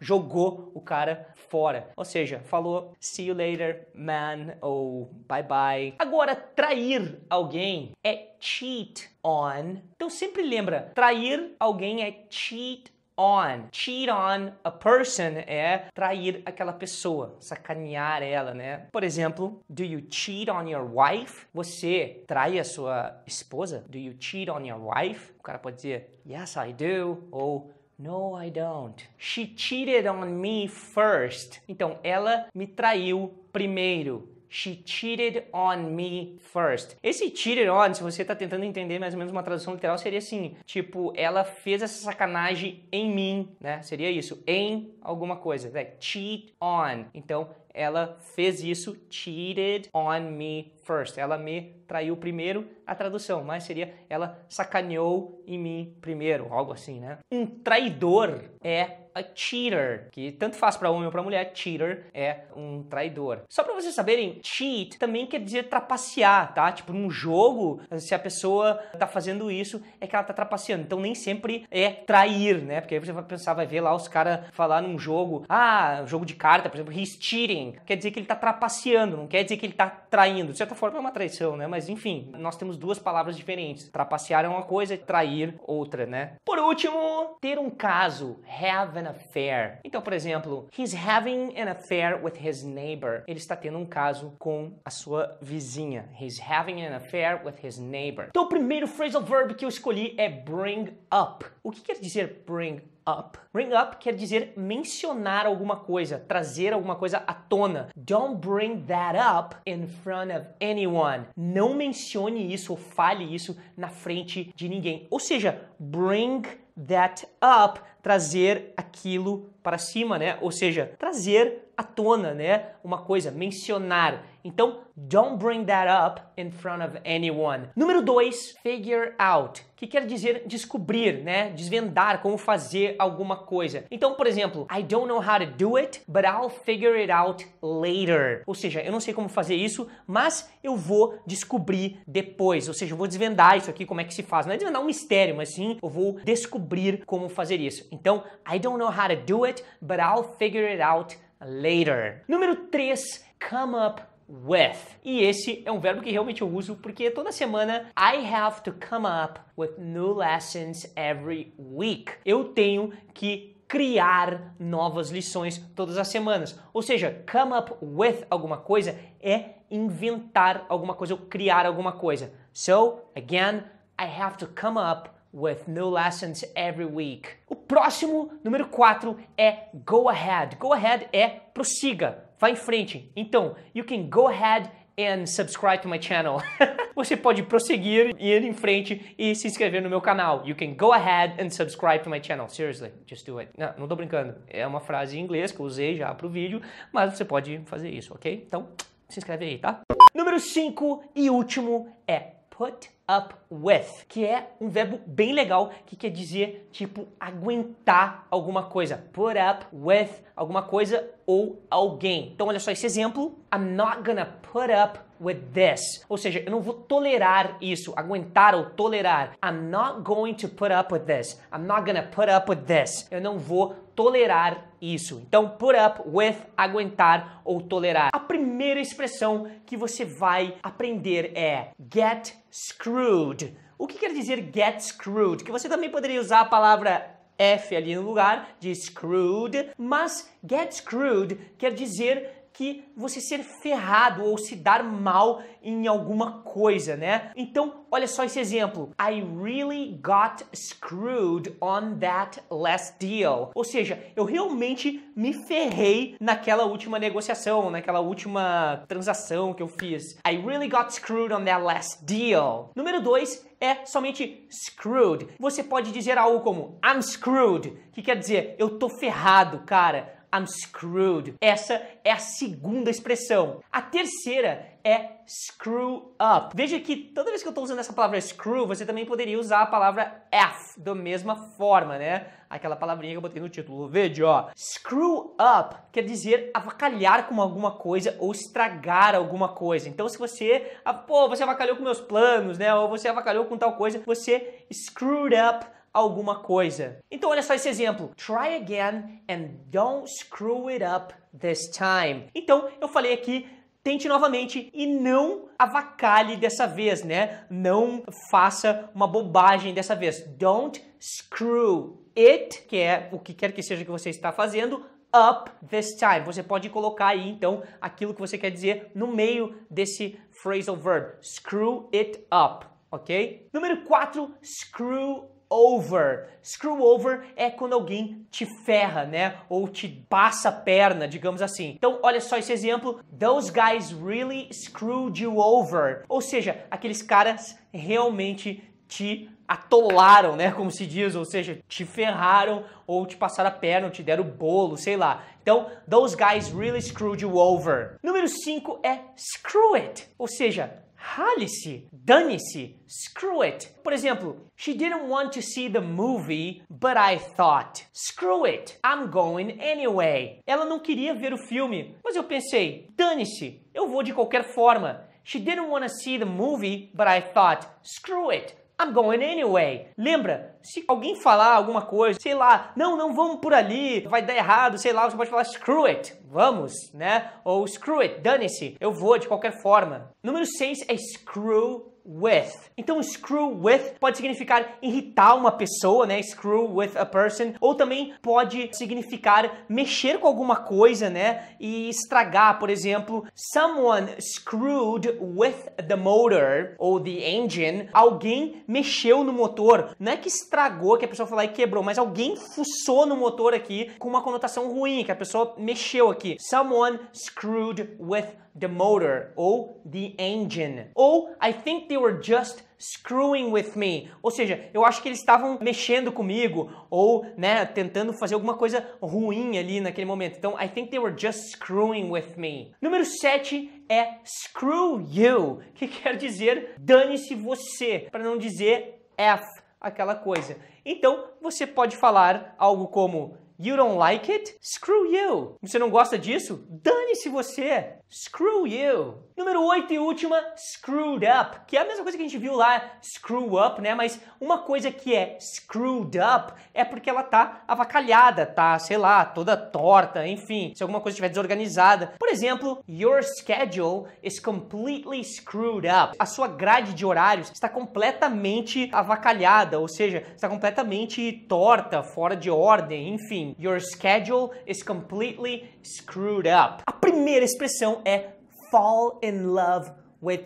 jogou o cara fora. Ou seja, falou see you later, man, ou bye bye. Agora, trair alguém é cheat on. Então sempre lembra, trair alguém é cheat on. Cheat on a person é trair aquela pessoa, sacanear ela, né? Por exemplo, do you cheat on your wife? Você trai a sua esposa? Do you cheat on your wife? O cara pode dizer yes I do ou no, I don't. She cheated on me first. Então, ela me traiu primeiro. She cheated on me first. Esse cheated on, se você está tentando entender mais ou menos uma tradução literal, seria assim: tipo, ela fez essa sacanagem em mim, né? Seria isso, em alguma coisa. Né? Cheat on. Então, ela fez isso, cheated on me first. Ela me traiu primeiro, a tradução, mas seria ela sacaneou em mim primeiro, algo assim, né? Um traidor é a cheater, que tanto faz para homem ou para mulher, cheater é um traidor. Só para vocês saberem, cheat também quer dizer trapacear, tá? Tipo, num jogo, se a pessoa tá fazendo isso, é que ela tá trapaceando. Então nem sempre é trair, né? Porque aí você vai pensar, vai ver lá os caras falar num jogo, ah, jogo de carta, por exemplo, he's cheating, quer dizer que ele tá trapaceando, não quer dizer que ele tá traindo. De certa forma é uma traição, né? Mas mas enfim, nós temos duas palavras diferentes. Trapacear é uma coisa e trair outra, né? Por último, ter um caso, have an affair. Então, por exemplo, he's having an affair with his neighbor. Ele está tendo um caso com a sua vizinha. He's having an affair with his neighbor. Então, o primeiro phrasal verb que eu escolhi é bring up. O que quer dizer bring up? up. Bring up quer dizer mencionar alguma coisa, trazer alguma coisa à tona. Don't bring that up in front of anyone. Não mencione isso ou fale isso na frente de ninguém. Ou seja, bring that up, trazer aquilo para cima, né? Ou seja, trazer à tona, né? Uma coisa, mencionar. Então, don't bring that up in front of anyone. Número 2, figure out, que quer dizer descobrir, né? Desvendar como fazer alguma coisa. Então, por exemplo, I don't know how to do it, but I'll figure it out later. Ou seja, eu não sei como fazer isso, mas eu vou descobrir depois. Ou seja, eu vou desvendar isso aqui, como é que se faz. Não é desvendar um mistério, mas sim eu vou descobrir como fazer isso. Então, I don't know how to do it, but I'll figure it out later. Número 3, come up with. E esse é um verbo que realmente eu uso porque toda semana I have to come up with new lessons every week. Eu tenho que criar novas lições todas as semanas. Ou seja, come up with alguma coisa é inventar alguma coisa ou criar alguma coisa. So, again, I have to come up with new lessons every week. O próximo, número 4, é go ahead. Go ahead é prossiga vá em frente. Então, you can go ahead and subscribe to my channel. Você pode prosseguir e ir em frente e se inscrever no meu canal. You can go ahead and subscribe to my channel. Seriously, just do it. Não, não tô brincando. É uma frase em inglês que eu usei já pro vídeo, mas você pode fazer isso, ok? Então, se inscreve aí, tá? Número 5 e último é put up with, que é um verbo bem legal que quer dizer tipo aguentar alguma coisa. Put up with alguma coisa ou alguém. Então olha só esse exemplo. I'm not gonna put up with this. Ou seja, eu não vou tolerar isso, aguentar ou tolerar. I'm not going to put up with this. I'm not gonna put up with this. Eu não vou tolerar isso. Então, put up with, aguentar ou tolerar. A primeira expressão que você vai aprender é get screwed. O que quer dizer get screwed? Que você também poderia usar a palavra F ali no lugar de screwed, mas get screwed quer dizer que você ser ferrado ou se dar mal em alguma coisa, né? Então, olha só esse exemplo. I really got screwed on that last deal. Ou seja, eu realmente me ferrei naquela última negociação, naquela última transação que eu fiz. I really got screwed on that last deal. Número 2 é somente screwed. Você pode dizer algo como I'm screwed, que quer dizer eu tô ferrado, cara I'm screwed. Essa é a segunda expressão. A terceira é screw up. Veja que toda vez que eu estou usando essa palavra screw, você também poderia usar a palavra F da mesma forma, né? Aquela palavrinha que eu botei no título do vídeo, ó. Screw up quer dizer avacalhar com alguma coisa ou estragar alguma coisa. Então, se você, pô, você avacalhou com meus planos, né? Ou você avacalhou com tal coisa, você screwed up alguma coisa. Então olha só esse exemplo. Try again and don't screw it up this time. Então eu falei aqui tente novamente e não avacalhe dessa vez, né? Não faça uma bobagem dessa vez. Don't screw it, que é o que quer que seja que você está fazendo, up this time. Você pode colocar aí então aquilo que você quer dizer no meio desse phrasal verb. Screw it up, ok? Número 4, screw over. Screw over é quando alguém te ferra, né? Ou te passa a perna, digamos assim. Então, olha só esse exemplo. Those guys really screwed you over. Ou seja, aqueles caras realmente te atolaram, né? Como se diz, ou seja, te ferraram ou te passaram a perna, ou te deram bolo, sei lá. Então, those guys really screwed you over. Número 5 é screw it. Ou seja, Rale-se, dane-se, screw it. Por exemplo, she didn't want to see the movie, but I thought, screw it, I'm going anyway. Ela não queria ver o filme, mas eu pensei, dane-se, eu vou de qualquer forma. She didn't want to see the movie, but I thought, screw it, I'm going anyway. Lembra, se alguém falar alguma coisa, sei lá, não, não vamos por ali, vai dar errado, sei lá, você pode falar screw it, vamos, né? Ou screw it, dane-se, eu vou de qualquer forma. Número 6 é screw with. Então, screw with pode significar irritar uma pessoa, né? Screw with a person. Ou também pode significar mexer com alguma coisa, né? E estragar, por exemplo, someone screwed with the motor ou the engine. Alguém mexeu no motor. Não é que estragou, que a pessoa falou e quebrou, mas alguém fuçou no motor aqui com uma conotação ruim, que a pessoa mexeu aqui. Someone screwed with the motor ou the engine. Ou I think they were just screwing with me. Ou seja, eu acho que eles estavam mexendo comigo ou, né, tentando fazer alguma coisa ruim ali naquele momento. Então, I think they were just screwing with me. Número 7 é screw you, que quer dizer dane-se você, para não dizer F aquela coisa. Então, você pode falar algo como You don't like it? Screw you. Você não gosta disso? Dane-se você. Screw you. Número 8 e última, screwed up, que é a mesma coisa que a gente viu lá, screw up, né? Mas uma coisa que é screwed up é porque ela tá avacalhada, tá, sei lá, toda torta, enfim, se alguma coisa estiver desorganizada. Por exemplo, your schedule is completely screwed up. A sua grade de horários está completamente avacalhada, ou seja, está completamente torta, fora de ordem, enfim mean your schedule is completely screwed up. A primeira expressão é fall in love with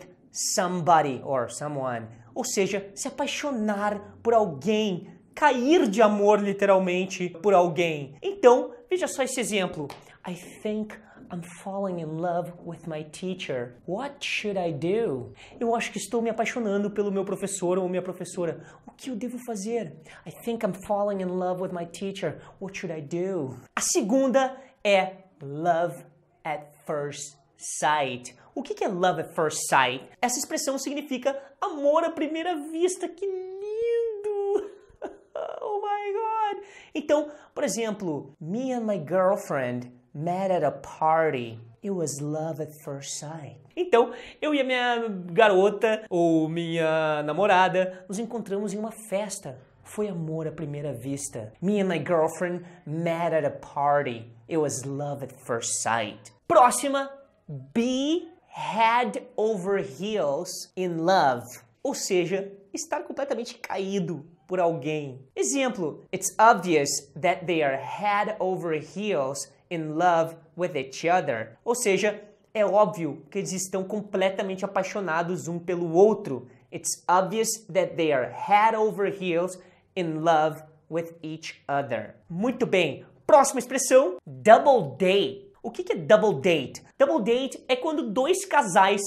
somebody or someone, ou seja, se apaixonar por alguém, cair de amor literalmente por alguém. Então, veja só esse exemplo. I think I'm falling in love with my teacher. What should I do? Eu acho que estou me apaixonando pelo meu professor ou minha professora. O que eu devo fazer? I think I'm falling in love with my teacher. What should I do? A segunda é love at first sight. O que é love at first sight? Essa expressão significa amor à primeira vista. Que lindo! Oh my god! Então, por exemplo, me and my girlfriend met at a party. It was love at first sight. Então, eu e a minha garota ou minha namorada nos encontramos em uma festa. Foi amor à primeira vista. Me and my girlfriend met at a party. It was love at first sight. Próxima, be head over heels in love. Ou seja, estar completamente caído por alguém. Exemplo, it's obvious that they are head over heels in love with each other. Ou seja, é óbvio que eles estão completamente apaixonados um pelo outro. It's obvious that they are head over heels in love with each other. Muito bem. Próxima expressão, double date. O que é double date? Double date é quando dois casais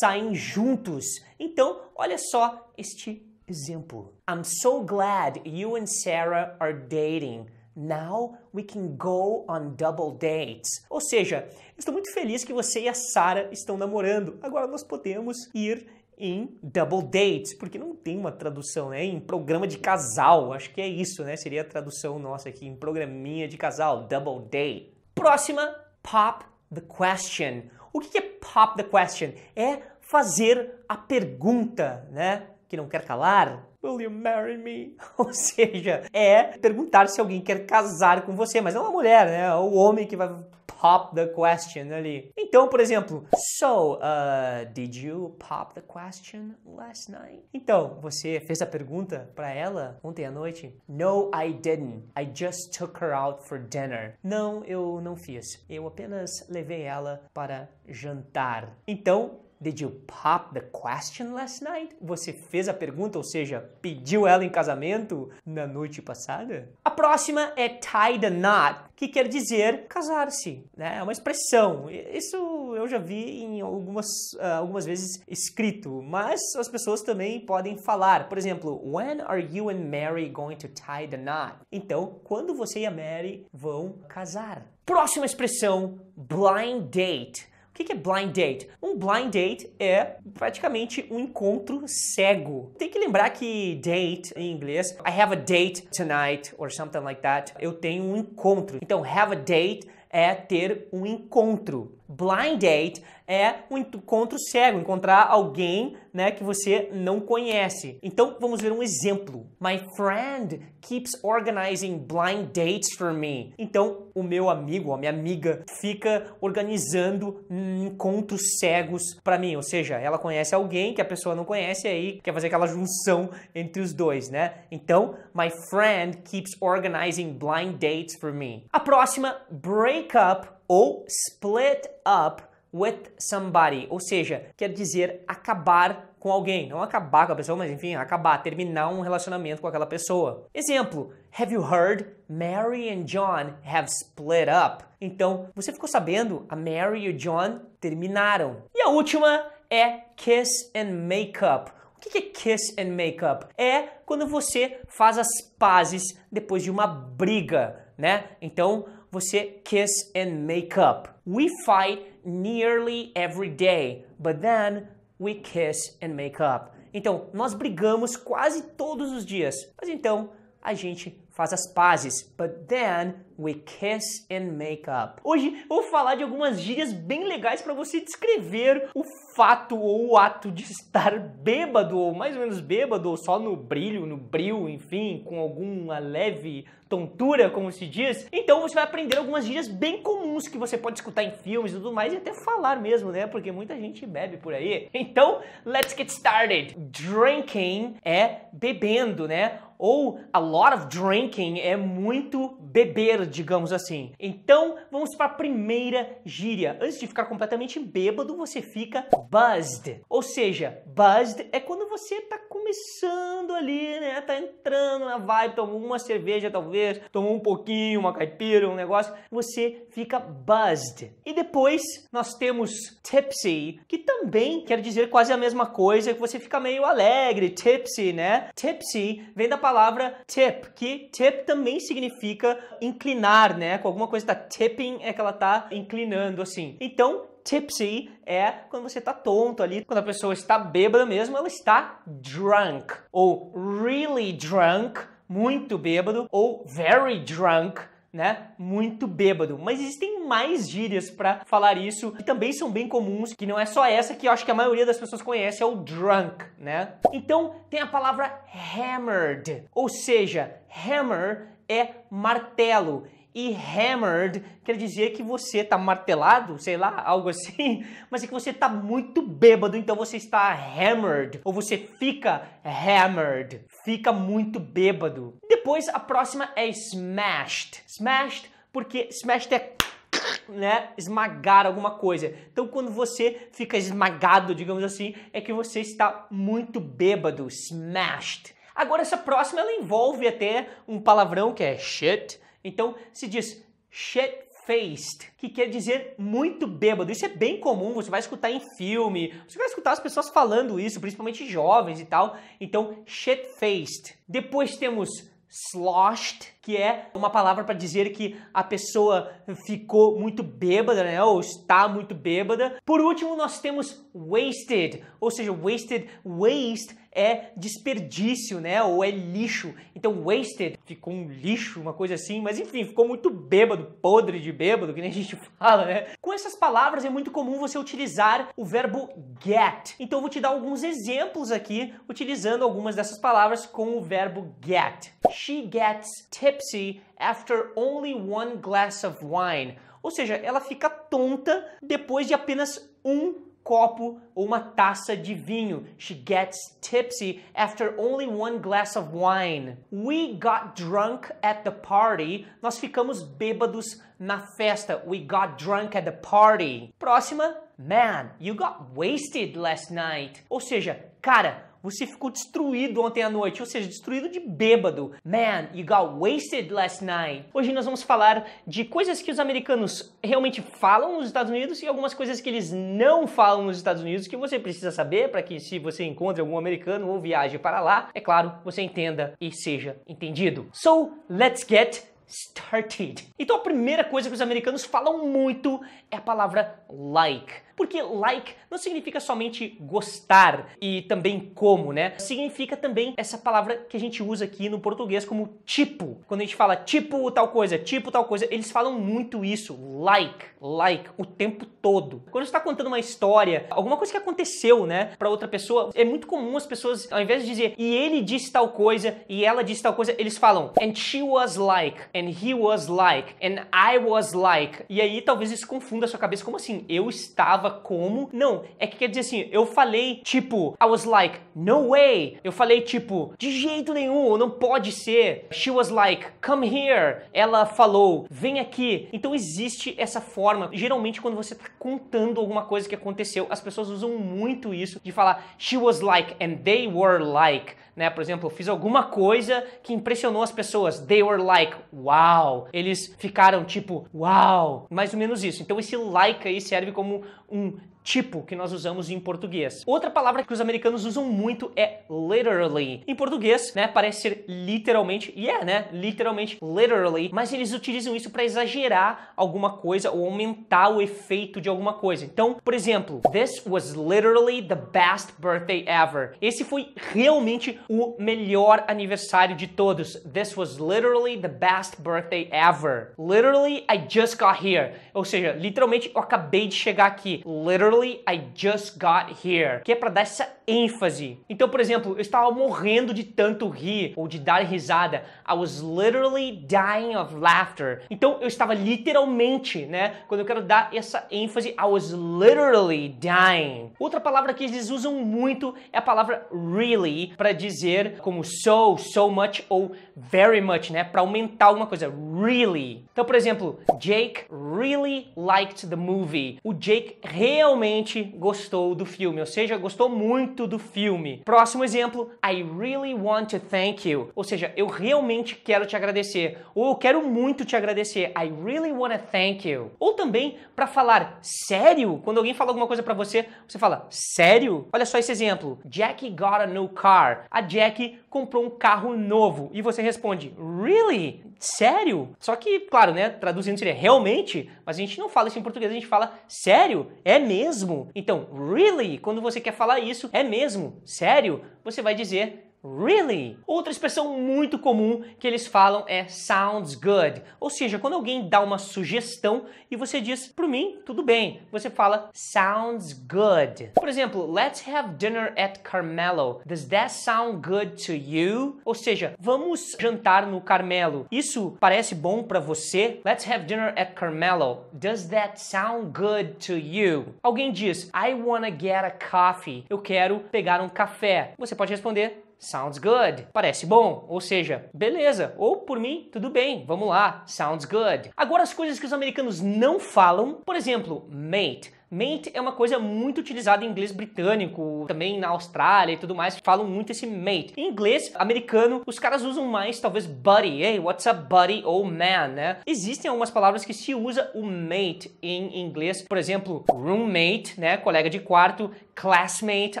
saem juntos. Então, olha só este exemplo. I'm so glad you and Sarah are dating. Now we can go on double dates. Ou seja, estou muito feliz que você e a Sara estão namorando. Agora nós podemos ir em double dates, porque não tem uma tradução, né? Em programa de casal, acho que é isso, né? Seria a tradução nossa aqui, em programinha de casal, double date. Próxima, pop the question. O que é pop the question? É fazer a pergunta, né? Que não quer calar, Will you marry me? Ou seja, é perguntar se alguém quer casar com você, mas é uma mulher, né? É o homem que vai pop the question ali. Então, por exemplo, so, uh, did you pop the question last night? Então, você fez a pergunta para ela ontem à noite? No, I didn't. I just took her out for dinner. Não, eu não fiz. Eu apenas levei ela para jantar. Então, Did you pop the question last night? Você fez a pergunta, ou seja, pediu ela em casamento na noite passada? A próxima é tie the knot, que quer dizer casar-se, né? É uma expressão. Isso eu já vi em algumas, ah, algumas vezes escrito, mas as pessoas também podem falar. Por exemplo, when are you and Mary going to tie the knot? Então, quando você e a Mary vão casar? Próxima expressão, blind date o que é blind date? Um blind date é praticamente um encontro cego. Tem que lembrar que date em inglês, I have a date tonight or something like that. Eu tenho um encontro. Então, have a date é ter um encontro. Blind date é um encontro cego, encontrar alguém né, que você não conhece. Então vamos ver um exemplo. My friend keeps organizing blind dates for me. Então o meu amigo, a minha amiga, fica organizando encontros cegos para mim. Ou seja, ela conhece alguém que a pessoa não conhece e aí quer fazer aquela junção entre os dois, né? Então, my friend keeps organizing blind dates for me. A próxima, break up ou split up with somebody, ou seja, quer dizer acabar com alguém, não acabar com a pessoa, mas enfim, acabar, terminar um relacionamento com aquela pessoa. Exemplo: Have you heard Mary and John have split up? Então, você ficou sabendo? A Mary e o John terminaram. E a última é kiss and make up. O que é kiss and make up? É quando você faz as pazes depois de uma briga, né? Então, você kiss and make up. We fight nearly every day, but then we kiss and make up. Então, nós brigamos quase todos os dias, mas então a gente faz as pazes. But then we kiss and make up. Hoje eu vou falar de algumas gírias bem legais para você descrever o fato ou o ato de estar bêbado ou mais ou menos bêbado ou só no brilho, no brilho, enfim, com alguma leve tontura, como se diz. Então você vai aprender algumas gírias bem comuns que você pode escutar em filmes e tudo mais e até falar mesmo, né? Porque muita gente bebe por aí. Então, let's get started. Drinking é bebendo, né? Ou a lot of drinking é muito beber, digamos assim. Então, vamos para a primeira gíria. Antes de ficar completamente bêbado, você fica buzzed. Ou seja, buzzed é quando você está começando ali, né? Tá entrando na vibe, tomou uma cerveja talvez, tomou um pouquinho, uma caipira, um negócio, você fica buzzed. E depois nós temos tipsy, que também quer dizer quase a mesma coisa, que você fica meio alegre, tipsy, né? Tipsy vem da palavra tip, que tip também significa inclinar inclinar, né? Com alguma coisa tá tipping, é que ela tá inclinando assim. Então, tipsy é quando você está tonto ali, quando a pessoa está bêbada mesmo, ela está drunk ou really drunk, muito bêbado ou very drunk. Né? Muito bêbado. Mas existem mais gírias para falar isso que também são bem comuns, que não é só essa que eu acho que a maioria das pessoas conhece, é o drunk, né? Então tem a palavra hammered, ou seja, hammer é martelo. E hammered quer dizer que você está martelado, sei lá, algo assim, mas é que você está muito bêbado, então você está hammered, ou você fica hammered, fica muito bêbado. Depois a próxima é smashed. Smashed, porque smashed é né, esmagar alguma coisa. Então, quando você fica esmagado, digamos assim, é que você está muito bêbado, smashed. Agora, essa próxima ela envolve até um palavrão que é shit. Então se diz shit faced, que quer dizer muito bêbado. Isso é bem comum, você vai escutar em filme, você vai escutar as pessoas falando isso, principalmente jovens e tal. Então, shit faced. Depois temos sloshed, que é uma palavra para dizer que a pessoa ficou muito bêbada, né? Ou está muito bêbada. Por último, nós temos wasted, ou seja, wasted waste é desperdício, né? Ou é lixo. Então, wasted ficou um lixo, uma coisa assim, mas enfim, ficou muito bêbado, podre de bêbado, que nem a gente fala, né? Com essas palavras é muito comum você utilizar o verbo get. Então, eu vou te dar alguns exemplos aqui utilizando algumas dessas palavras com o verbo get. She gets tipsy after only one glass of wine. Ou seja, ela fica tonta depois de apenas um copo ou uma taça de vinho. She gets tipsy after only one glass of wine. We got drunk at the party. Nós ficamos bêbados na festa. We got drunk at the party. Próxima, man, you got wasted last night. Ou seja, cara, você ficou destruído ontem à noite, ou seja, destruído de bêbado. Man, you got wasted last night. Hoje nós vamos falar de coisas que os americanos realmente falam nos Estados Unidos e algumas coisas que eles não falam nos Estados Unidos que você precisa saber para que se você encontre algum americano ou viaje para lá, é claro, você entenda e seja entendido. So, let's get started. Então a primeira coisa que os americanos falam muito é a palavra like. Porque like não significa somente gostar e também como, né? Significa também essa palavra que a gente usa aqui no português como tipo. Quando a gente fala tipo tal coisa, tipo tal coisa, eles falam muito isso, like, like, o tempo todo. Quando você está contando uma história, alguma coisa que aconteceu, né, para outra pessoa, é muito comum as pessoas, ao invés de dizer e ele disse tal coisa e ela disse tal coisa, eles falam and she was like, and he was like, and I was like. E aí talvez isso confunda a sua cabeça, como assim? Eu estava como. Não, é que quer dizer assim, eu falei tipo, I was like, no way. Eu falei tipo, de jeito nenhum, não pode ser. She was like, come here. Ela falou, vem aqui. Então existe essa forma. Geralmente quando você está contando alguma coisa que aconteceu, as pessoas usam muito isso de falar, she was like and they were like né? Por exemplo, fiz alguma coisa que impressionou as pessoas. They were like, wow. Eles ficaram tipo, wow. Mais ou menos isso. Então esse like aí serve como um tipo que nós usamos em português. Outra palavra que os americanos usam muito é literally. Em português, né, parece ser literalmente, e yeah, é, né, literalmente literally, mas eles utilizam isso para exagerar alguma coisa ou aumentar o efeito de alguma coisa. Então, por exemplo, this was literally the best birthday ever. Esse foi realmente o melhor aniversário de todos. This was literally the best birthday ever. Literally, I just got here. Ou seja, literalmente eu acabei de chegar aqui. Literally literally I just got here, que é para dar essa ênfase. Então, por exemplo, eu estava morrendo de tanto rir ou de dar risada. I was literally dying of laughter. Então, eu estava literalmente, né? Quando eu quero dar essa ênfase, I was literally dying. Outra palavra que eles usam muito é a palavra really para dizer como so, so much ou very much, né? Para aumentar alguma coisa. Really. Então, por exemplo, Jake really liked the movie. O Jake realmente gostou do filme, ou seja, gostou muito do filme. Próximo exemplo, I really want to thank you. Ou seja, eu realmente quero te agradecer. Ou eu quero muito te agradecer. I really want to thank you. Ou também para falar sério, quando alguém fala alguma coisa para você, você fala sério? Olha só esse exemplo. Jackie got a new car. A Jackie comprou um carro novo. E você responde, really? Sério? Só que, claro, né, traduzindo seria realmente, mas a gente não fala isso em português, a gente fala sério? É mesmo? Então, really, quando você quer falar isso, é mesmo? Sério? Você vai dizer really. Outra expressão muito comum que eles falam é sounds good, ou seja, quando alguém dá uma sugestão e você diz para mim tudo bem, você fala sounds good. Por exemplo, let's have dinner at Carmelo. Does that sound good to you? Ou seja, vamos jantar no Carmelo. Isso parece bom para você? Let's have dinner at Carmelo. Does that sound good to you? Alguém diz I wanna get a coffee. Eu quero pegar um café. Você pode responder Sounds good. Parece bom. Ou seja, beleza. Ou por mim, tudo bem. Vamos lá. Sounds good. Agora as coisas que os americanos não falam, por exemplo, mate. Mate é uma coisa muito utilizada em inglês britânico, também na Austrália e tudo mais, falam muito esse mate. Em inglês americano, os caras usam mais talvez buddy, hey, what's up buddy ou man, né? Existem algumas palavras que se usa o mate em inglês, por exemplo, roommate, né, colega de quarto, classmate,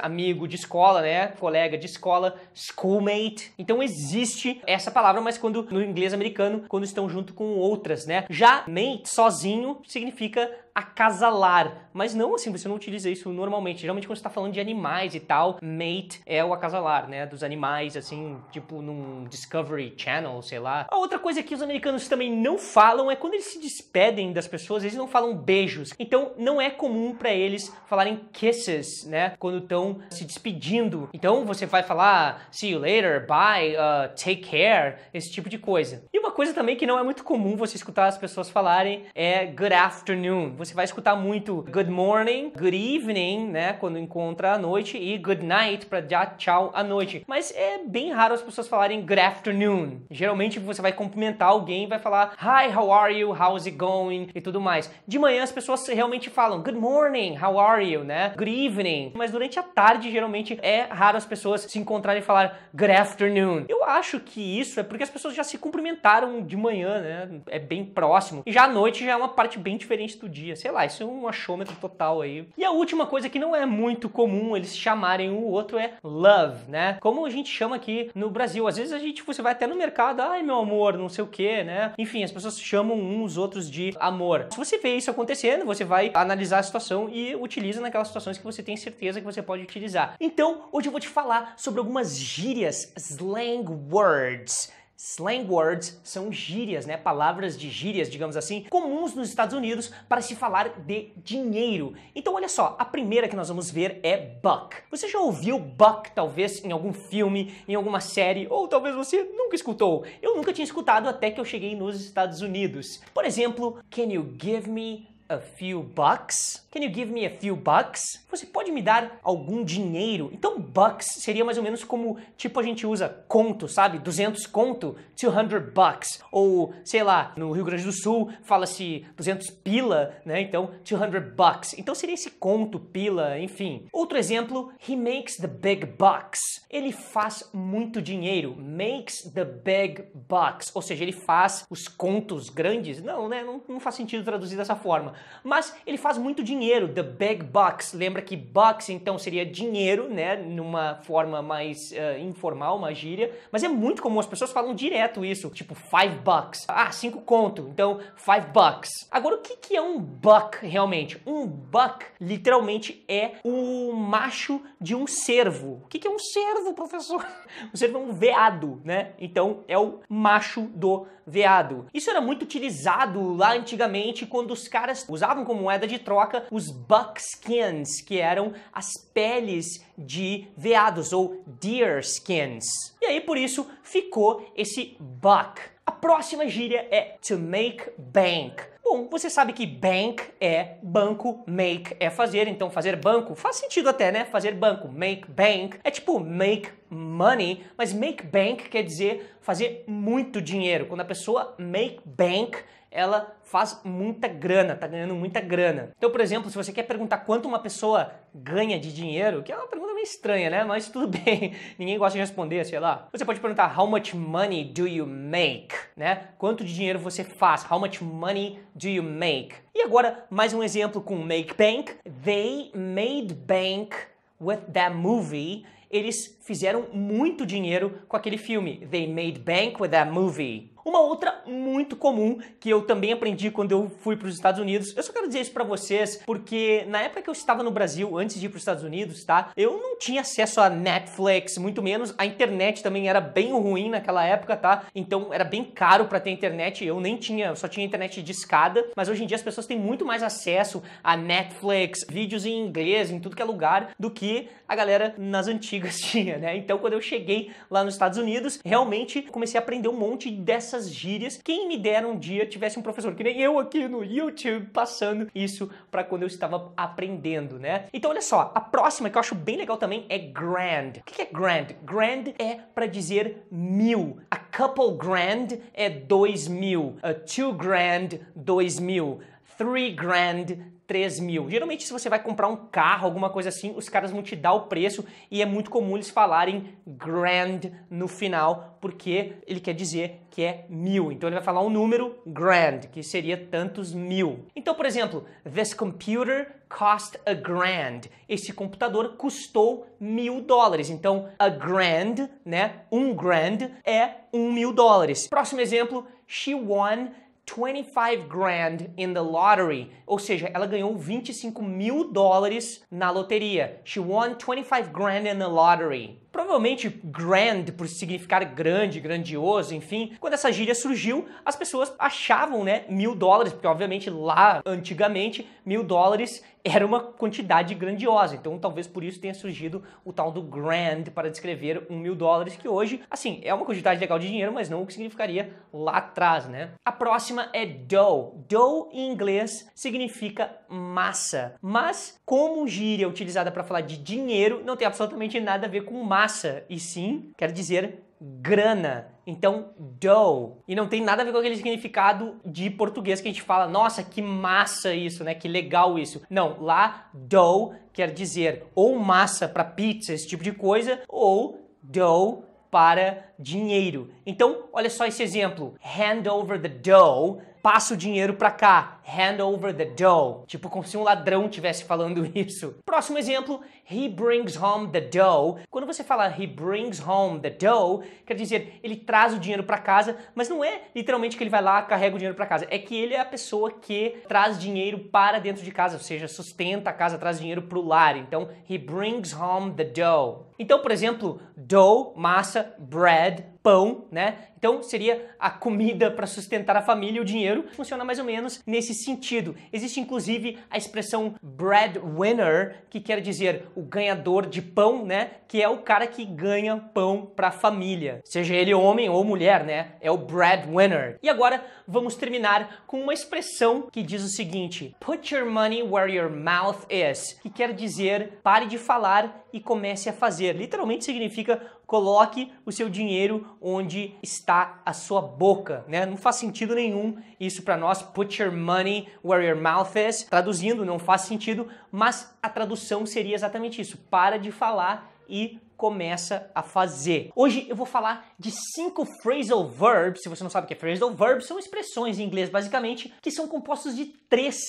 amigo de escola, né, colega de escola, schoolmate. Então existe essa palavra, mas quando no inglês americano, quando estão junto com outras, né? Já mate sozinho significa acasalar. Mas não assim, você não utiliza isso normalmente. Geralmente quando você tá falando de animais e tal, mate é o acasalar, né? Dos animais, assim, tipo num Discovery Channel, sei lá. A outra coisa que os americanos também não falam é quando eles se despedem das pessoas, eles não falam beijos. Então não é comum para eles falarem kisses, né? Quando estão se despedindo. Então você vai falar see you later, bye, uh, take care, esse tipo de coisa. E uma coisa também que não é muito comum você escutar as pessoas falarem é good afternoon. Você você vai escutar muito good morning, good evening, né? Quando encontra à noite, e good night para dar tchau à noite. Mas é bem raro as pessoas falarem good afternoon. Geralmente você vai cumprimentar alguém e vai falar hi, how are you, how's it going e tudo mais. De manhã as pessoas realmente falam good morning, how are you, né? Good evening. Mas durante a tarde, geralmente é raro as pessoas se encontrarem e falar good afternoon. Eu acho que isso é porque as pessoas já se cumprimentaram de manhã, né? É bem próximo. E já à noite já é uma parte bem diferente do dia dia, sei lá, isso é um achômetro total aí. E a última coisa que não é muito comum eles chamarem o outro é love, né? Como a gente chama aqui no Brasil. Às vezes a gente, você vai até no mercado, ai meu amor, não sei o que, né? Enfim, as pessoas chamam uns outros de amor. Se você vê isso acontecendo, você vai analisar a situação e utiliza naquelas situações que você tem certeza que você pode utilizar. Então, hoje eu vou te falar sobre algumas gírias, slang words Slang words são gírias, né? Palavras de gírias, digamos assim, comuns nos Estados Unidos para se falar de dinheiro. Então, olha só, a primeira que nós vamos ver é buck. Você já ouviu buck, talvez, em algum filme, em alguma série, ou talvez você nunca escutou? Eu nunca tinha escutado até que eu cheguei nos Estados Unidos. Por exemplo, can you give me a few bucks? Can you give me a few bucks? Você pode me dar algum dinheiro? Então, bucks seria mais ou menos como, tipo, a gente usa conto, sabe? 200 conto, 200 bucks. Ou, sei lá, no Rio Grande do Sul fala-se 200 pila, né? Então, 200 bucks. Então, seria esse conto, pila, enfim. Outro exemplo, he makes the big bucks. Ele faz muito dinheiro. Makes the big bucks. Ou seja, ele faz os contos grandes. Não, né? Não, não faz sentido traduzir dessa forma mas ele faz muito dinheiro, the big bucks. Lembra que bucks então seria dinheiro, né, numa forma mais uh, informal, uma gíria, mas é muito comum, as pessoas falam direto isso, tipo five bucks. Ah, cinco conto, então five bucks. Agora, o que, que é um buck realmente? Um buck literalmente é o macho de um cervo. O que, que é um cervo, professor? Um cervo é um veado, né? Então é o macho do veado. Isso era muito utilizado lá antigamente quando os caras usavam como moeda de troca os buckskins, que eram as peles de veados ou deer skins. E aí por isso ficou esse buck. A próxima gíria é to make bank. Bom, você sabe que bank é banco, make é fazer, então fazer banco faz sentido até, né? Fazer banco, make bank é tipo make money, mas make bank quer dizer fazer muito dinheiro. Quando a pessoa make bank, ela faz muita grana, tá ganhando muita grana. Então, por exemplo, se você quer perguntar quanto uma pessoa ganha de dinheiro, que é uma pergunta meio estranha, né? Mas tudo bem, ninguém gosta de responder, sei lá. Você pode perguntar how much money do you make, né? Quanto de dinheiro você faz? How much money do you make? E agora mais um exemplo com make bank. They made bank with that movie eles fizeram muito dinheiro com aquele filme. They made bank with that movie. Uma outra muito comum que eu também aprendi quando eu fui para os Estados Unidos. Eu só quero dizer isso para vocês porque na época que eu estava no Brasil, antes de ir para os Estados Unidos, tá? Eu não tinha acesso a Netflix, muito menos a internet também era bem ruim naquela época, tá? Então era bem caro para ter internet. Eu nem tinha, eu só tinha internet de escada. Mas hoje em dia as pessoas têm muito mais acesso a Netflix, vídeos em inglês, em tudo que é lugar, do que a galera nas antigas tinha, né? Então quando eu cheguei lá nos Estados Unidos, realmente comecei a aprender um monte dessas essas gírias. Quem me dera um dia tivesse um professor que nem eu aqui no YouTube passando isso para quando eu estava aprendendo, né? Então olha só, a próxima que eu acho bem legal também é grand. O que é grand? Grand é para dizer mil. A couple grand é dois mil. A two grand, dois mil. Three grand, 3 mil. Geralmente, se você vai comprar um carro, alguma coisa assim, os caras vão te dar o preço e é muito comum eles falarem grand no final, porque ele quer dizer que é mil. Então, ele vai falar um número grand, que seria tantos mil. Então, por exemplo, this computer cost a grand. Esse computador custou mil dólares. Então, a grand, né? Um grand é um mil dólares. Próximo exemplo, she won 25 grand in the lottery. Ou seja, ela ganhou 25 mil dólares na loteria. She won 25 grand in the lottery. Provavelmente grand por significar grande, grandioso, enfim. Quando essa gíria surgiu, as pessoas achavam, né, mil dólares, porque obviamente lá antigamente mil dólares era uma quantidade grandiosa. Então, talvez por isso tenha surgido o tal do grand para descrever um mil dólares, que hoje, assim, é uma quantidade legal de dinheiro, mas não o que significaria lá atrás, né? A próxima é dough. Dough em inglês significa massa, mas como gíria é utilizada para falar de dinheiro, não tem absolutamente nada a ver com massa, e sim quer dizer grana. Então, dough. E não tem nada a ver com aquele significado de português que a gente fala, nossa, que massa isso, né? Que legal isso. Não, lá dough quer dizer ou massa para pizza, esse tipo de coisa, ou dough para dinheiro. Então, olha só esse exemplo. Hand over the dough, passa o dinheiro para cá hand over the dough. Tipo, como se um ladrão tivesse falando isso. Próximo exemplo, he brings home the dough. Quando você fala he brings home the dough, quer dizer, ele traz o dinheiro para casa, mas não é literalmente que ele vai lá, carrega o dinheiro para casa. É que ele é a pessoa que traz dinheiro para dentro de casa, ou seja, sustenta a casa, traz dinheiro pro lar. Então, he brings home the dough. Então, por exemplo, dough, massa, bread, pão, né? Então, seria a comida para sustentar a família, o dinheiro funciona mais ou menos nesse sentido. Existe inclusive a expressão breadwinner, que quer dizer o ganhador de pão, né? Que é o cara que ganha pão para a família, seja ele homem ou mulher, né? É o breadwinner. E agora vamos terminar com uma expressão que diz o seguinte: put your money where your mouth is, que quer dizer pare de falar e comece a fazer. Literalmente significa Coloque o seu dinheiro onde está a sua boca, né? Não faz sentido nenhum isso para nós. Put your money where your mouth is. Traduzindo, não faz sentido, mas a tradução seria exatamente isso. Para de falar e começa a fazer. Hoje eu vou falar de cinco phrasal verbs. Se você não sabe o que é phrasal verbs, são expressões em inglês basicamente que são compostos de três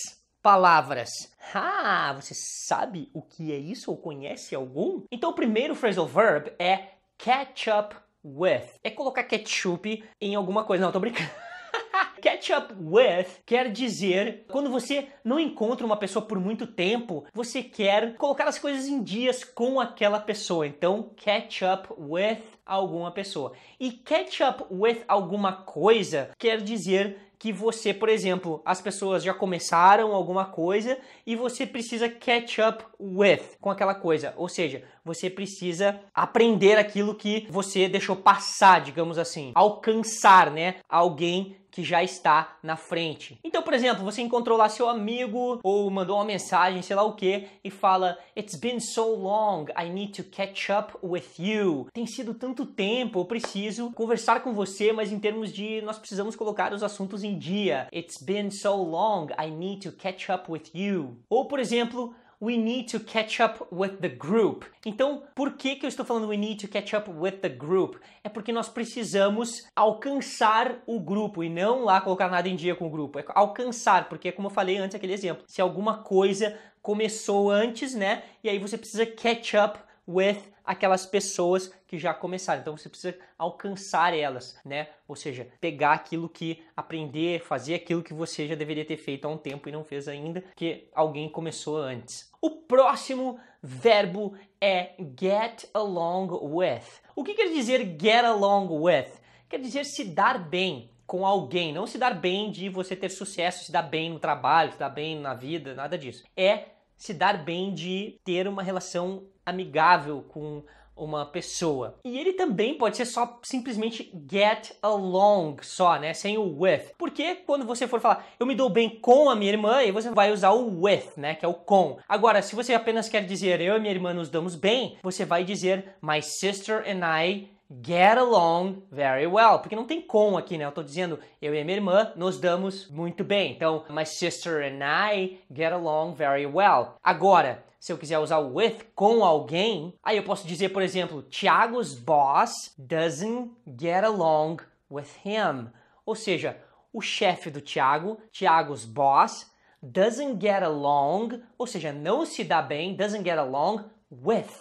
palavras. Ah, você sabe o que é isso ou conhece algum? Então o primeiro phrasal verb é Ketchup with. É colocar ketchup em alguma coisa. Não, tô brincando. Ketchup with quer dizer quando você não encontra uma pessoa por muito tempo, você quer colocar as coisas em dias com aquela pessoa. Então, catch up with alguma pessoa. E catch up with alguma coisa quer dizer que você, por exemplo, as pessoas já começaram alguma coisa e você precisa catch up with com aquela coisa, ou seja, você precisa aprender aquilo que você deixou passar, digamos assim, alcançar, né, alguém que já está na frente. Então, por exemplo, você encontrou lá seu amigo ou mandou uma mensagem, sei lá o que, e fala: It's been so long, I need to catch up with you. Tem sido tanto tempo, eu preciso conversar com você, mas em termos de nós precisamos colocar os assuntos em dia. It's been so long, I need to catch up with you. Ou, por exemplo, we need to catch up with the group. Então, por que, que eu estou falando we need to catch up with the group? É porque nós precisamos alcançar o grupo e não lá colocar nada em dia com o grupo. É alcançar, porque é como eu falei antes aquele exemplo, se alguma coisa começou antes, né? E aí você precisa catch up with aquelas pessoas que já começaram. Então você precisa alcançar elas, né? Ou seja, pegar aquilo que aprender, fazer aquilo que você já deveria ter feito há um tempo e não fez ainda, que alguém começou antes. O próximo verbo é get along with. O que quer dizer get along with? Quer dizer se dar bem com alguém, não se dar bem de você ter sucesso, se dar bem no trabalho, se dar bem na vida, nada disso. É se dar bem de ter uma relação amigável com uma pessoa. E ele também pode ser só simplesmente get along, só, né? Sem o with. Porque quando você for falar eu me dou bem com a minha irmã, aí você vai usar o with, né? Que é o com. Agora, se você apenas quer dizer eu e minha irmã nos damos bem, você vai dizer my sister and I get along very well. Porque não tem com aqui, né? Eu tô dizendo eu e minha irmã nos damos muito bem. Então, my sister and I get along very well. Agora, se eu quiser usar o with com alguém, aí eu posso dizer, por exemplo, Tiago's boss doesn't get along with him. Ou seja, o chefe do Tiago, Tiago's boss, doesn't get along, ou seja, não se dá bem, doesn't get along with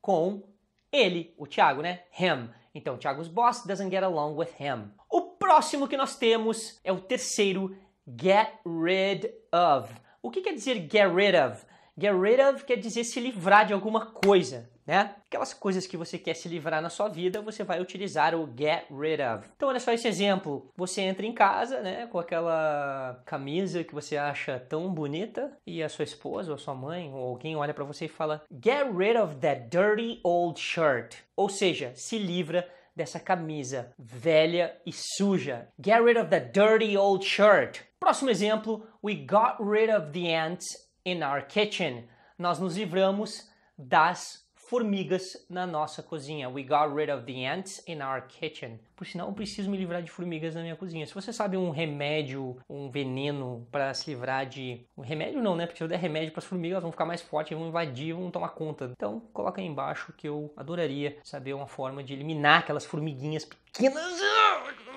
com ele, o Tiago, né? Him. Então, Tiago's boss doesn't get along with him. O próximo que nós temos é o terceiro, get rid of. O que quer dizer get rid of? Get rid of quer dizer se livrar de alguma coisa né? Aquelas coisas que você quer se livrar na sua vida, você vai utilizar o get rid of. Então, olha só esse exemplo. Você entra em casa, né, com aquela camisa que você acha tão bonita e a sua esposa ou a sua mãe ou alguém olha para você e fala: "Get rid of that dirty old shirt". Ou seja, se livra dessa camisa velha e suja. Get rid of that dirty old shirt. Próximo exemplo, we got rid of the ants in our kitchen. Nós nos livramos das formigas na nossa cozinha. We got rid of the ants in our kitchen. Por sinal, eu preciso me livrar de formigas na minha cozinha. Se você sabe um remédio, um veneno para se livrar de. Um remédio não, né? Porque se eu der remédio para as formigas, elas vão ficar mais fortes, vão invadir, vão tomar conta. Então, coloca aí embaixo que eu adoraria saber uma forma de eliminar aquelas formiguinhas pequenas.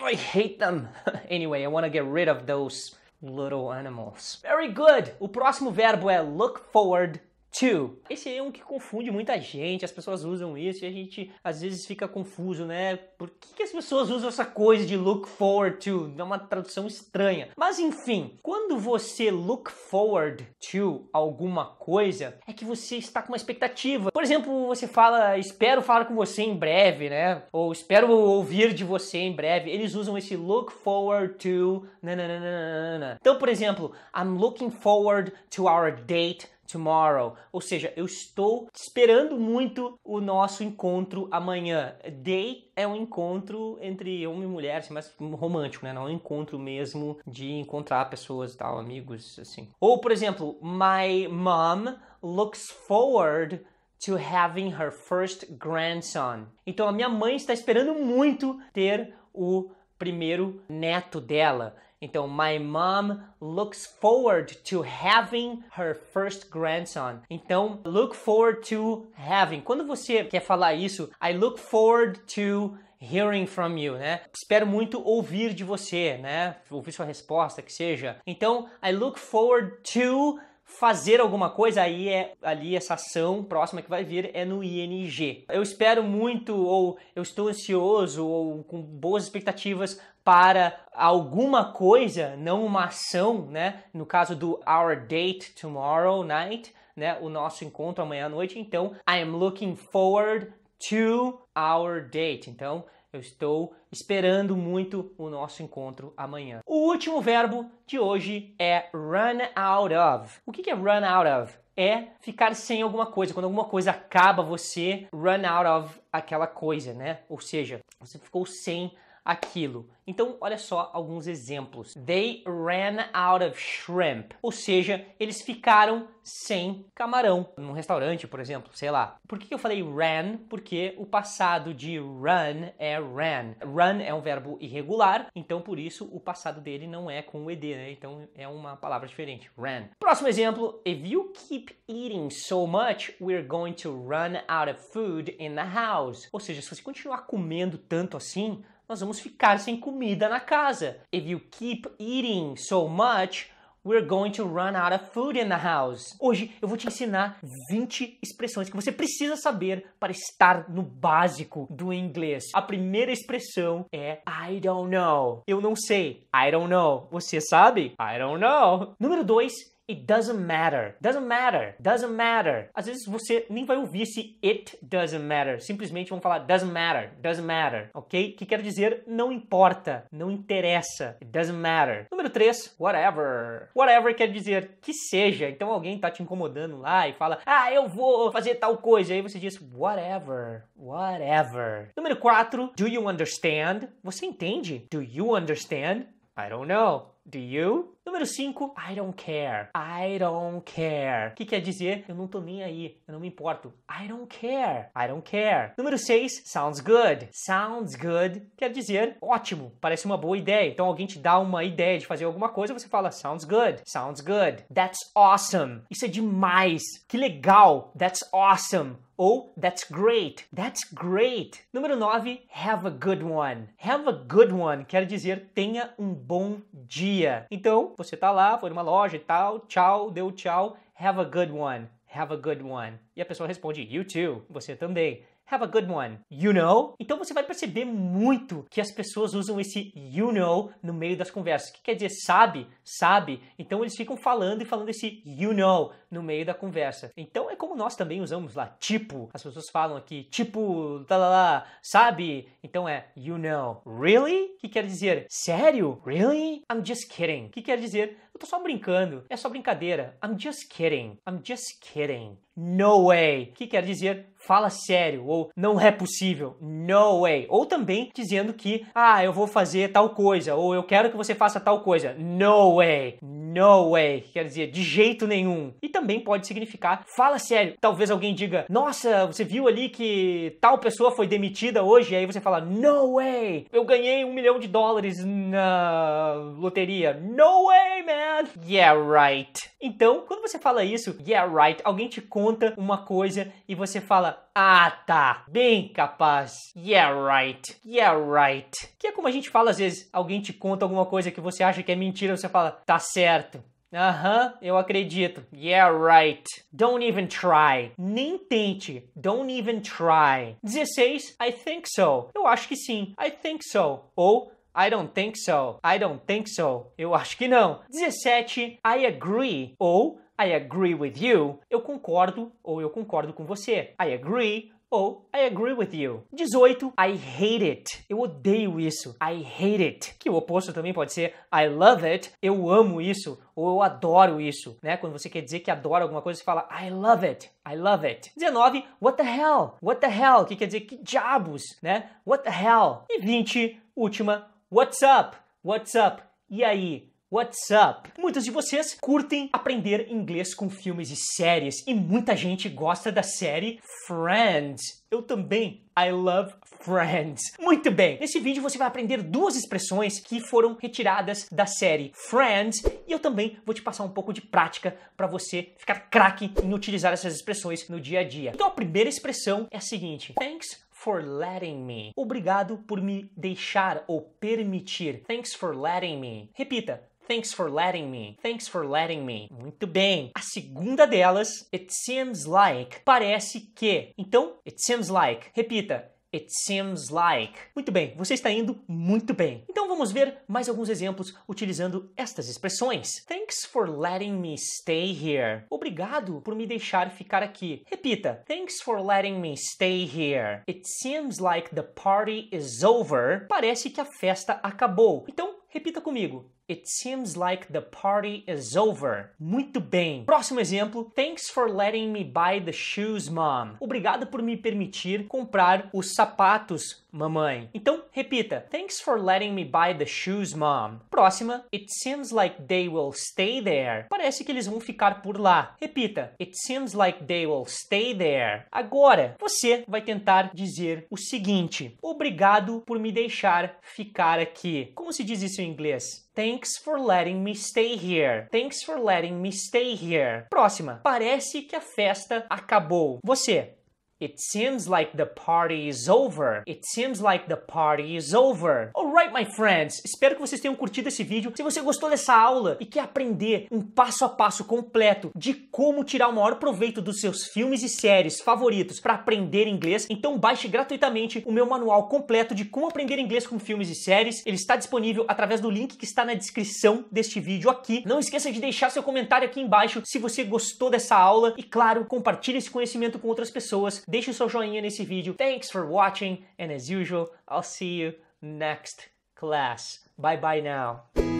I hate them. Anyway, I want to get rid of those little animals. Very good! O próximo verbo é look forward to. Esse é um que confunde muita gente, as pessoas usam isso e a gente às vezes fica confuso, né? Por que, que as pessoas usam essa coisa de look forward to? É uma tradução estranha. Mas enfim, quando você look forward to alguma coisa, é que você está com uma expectativa. Por exemplo, você fala, espero falar com você em breve, né? Ou espero ouvir de você em breve. Eles usam esse look forward to. Nananana. Então, por exemplo, I'm looking forward to our date tomorrow. Ou seja, eu estou esperando muito o nosso encontro amanhã. Date é um encontro entre homem e mulher, assim, mas romântico, né? Não é um encontro mesmo de encontrar pessoas e tal, amigos, assim. Ou, por exemplo, my mom looks forward to having her first grandson. Então, a minha mãe está esperando muito ter o primeiro neto dela. Então, my mom looks forward to having her first grandson. Então, look forward to having. Quando você quer falar isso, I look forward to hearing from you, né? Espero muito ouvir de você, né? Ouvir sua resposta, que seja. Então, I look forward to fazer alguma coisa, aí é ali essa ação próxima que vai vir é no ING. Eu espero muito, ou eu estou ansioso, ou com boas expectativas para alguma coisa, não uma ação, né? No caso do Our Date Tomorrow Night, né? O nosso encontro amanhã à noite. Então, I am looking forward to our date. Então, eu estou esperando muito o nosso encontro amanhã. O último verbo de hoje é run out of. O que é run out of? É ficar sem alguma coisa. Quando alguma coisa acaba, você run out of aquela coisa, né? Ou seja, você ficou sem aquilo. Então, olha só alguns exemplos. They ran out of shrimp. Ou seja, eles ficaram sem camarão. Num restaurante, por exemplo, sei lá. Por que eu falei ran? Porque o passado de run é ran. Run é um verbo irregular, então por isso o passado dele não é com o ed, né? Então é uma palavra diferente. Ran. Próximo exemplo. If you keep eating so much, we're going to run out of food in the house. Ou seja, se você continuar comendo tanto assim, nós vamos ficar sem comida na casa. If you keep eating so much, We're going to run out of food in the house. Hoje eu vou te ensinar 20 expressões que você precisa saber para estar no básico do inglês. A primeira expressão é I don't know. Eu não sei. I don't know. Você sabe? I don't know. Número 2 It doesn't matter. Doesn't matter. Doesn't matter. Às vezes você nem vai ouvir esse it doesn't matter. Simplesmente vão falar doesn't matter. Doesn't matter. Ok? Que quer dizer não importa. Não interessa. It doesn't matter. Número 3. Whatever. Whatever quer dizer que seja. Então alguém tá te incomodando lá e fala ah, eu vou fazer tal coisa. Aí você diz whatever. Whatever. Número 4. Do you understand? Você entende? Do you understand? I don't know. Do you? Número 5, I don't care. I don't care. O que quer dizer? Eu não tô nem aí. Eu não me importo. I don't care. I don't care. Número 6, sounds good. Sounds good quer dizer ótimo. Parece uma boa ideia. Então alguém te dá uma ideia de fazer alguma coisa, você fala sounds good. Sounds good. That's awesome. Isso é demais. Que legal. That's awesome ou that's great. That's great. Número 9, have a good one. Have a good one quer dizer tenha um bom dia. Então, você tá lá, foi numa loja e tal, tchau, deu tchau, have a good one, have a good one. E a pessoa responde, you too, você também have a good one, you know? Então você vai perceber muito que as pessoas usam esse you know no meio das conversas, O que quer dizer sabe, sabe. Então eles ficam falando e falando esse you know no meio da conversa. Então é como nós também usamos lá, tipo. As pessoas falam aqui, tipo, tá lá, lá sabe? Então é you know. Really? Que quer dizer sério? Really? I'm just kidding. Que quer dizer eu tô só brincando. É só brincadeira. I'm just kidding. I'm just kidding. No way, que quer dizer fala sério ou não é possível. No way. Ou também dizendo que ah, eu vou fazer tal coisa ou eu quero que você faça tal coisa. No way. No way, que quer dizer de jeito nenhum. E também pode significar fala sério. Talvez alguém diga: "Nossa, você viu ali que tal pessoa foi demitida hoje?" E aí você fala: "No way. Eu ganhei um milhão de dólares na loteria." No way, man. Yeah, right. Então, quando você fala isso, yeah, right, alguém te conta uma coisa e você fala, ah, tá, bem capaz. Yeah, right. Yeah, right. Que é como a gente fala às vezes, alguém te conta alguma coisa que você acha que é mentira, você fala, tá certo. Aham, eu acredito. Yeah, right. Don't even try. Nem tente. Don't even try. 16. I think so. Eu acho que sim. I think so. Ou I don't think so. I don't think so. Eu acho que não. 17. I agree. Ou I agree with you. Eu concordo ou eu concordo com você. I agree ou I agree with you. 18. I hate it. Eu odeio isso. I hate it. Que o oposto também pode ser I love it. Eu amo isso ou eu adoro isso, né? Quando você quer dizer que adora alguma coisa, você fala I love it. I love it. 19. What the hell? What the hell? Que quer dizer que diabos, né? What the hell? E 20. Última What's up? What's up? E aí? What's up? Muitos de vocês curtem aprender inglês com filmes e séries e muita gente gosta da série Friends. Eu também. I love Friends. Muito bem. Nesse vídeo você vai aprender duas expressões que foram retiradas da série Friends e eu também vou te passar um pouco de prática para você ficar craque em utilizar essas expressões no dia a dia. Então a primeira expressão é a seguinte: Thanks for letting me. Obrigado por me deixar ou permitir. Thanks for letting me. Repita. Thanks for letting me. Thanks for letting me. Muito bem. A segunda delas, it seems like, parece que. Então, it seems like. Repita. It seems like. Muito bem, você está indo muito bem. Então vamos ver mais alguns exemplos utilizando estas expressões. Thanks for letting me stay here. Obrigado por me deixar ficar aqui. Repita. Thanks for letting me stay here. It seems like the party is over. Parece que a festa acabou. Então repita comigo. It seems like the party is over. Muito bem. Próximo exemplo. Thanks for letting me buy the shoes, mom. Obrigado por me permitir comprar os sapatos, mamãe. Então, repita: Thanks for letting me buy the shoes, mom. Próxima: It seems like they will stay there. Parece que eles vão ficar por lá. Repita: It seems like they will stay there. Agora, você vai tentar dizer o seguinte: Obrigado por me deixar ficar aqui. Como se diz isso em inglês? Thanks for letting me stay here. Thanks for letting me stay here. Próxima. Parece que a festa acabou. Você, It seems like the party is over. It seems like the party is over. Alright, my friends. Espero que vocês tenham curtido esse vídeo. Se você gostou dessa aula e quer aprender um passo a passo completo de como tirar o maior proveito dos seus filmes e séries favoritos para aprender inglês, então baixe gratuitamente o meu manual completo de como aprender inglês com filmes e séries. Ele está disponível através do link que está na descrição deste vídeo aqui. Não esqueça de deixar seu comentário aqui embaixo se você gostou dessa aula e, claro, compartilhe esse conhecimento com outras pessoas deixe o seu joinha nesse vídeo. Thanks for watching and as usual, I'll see you next class. Bye bye now.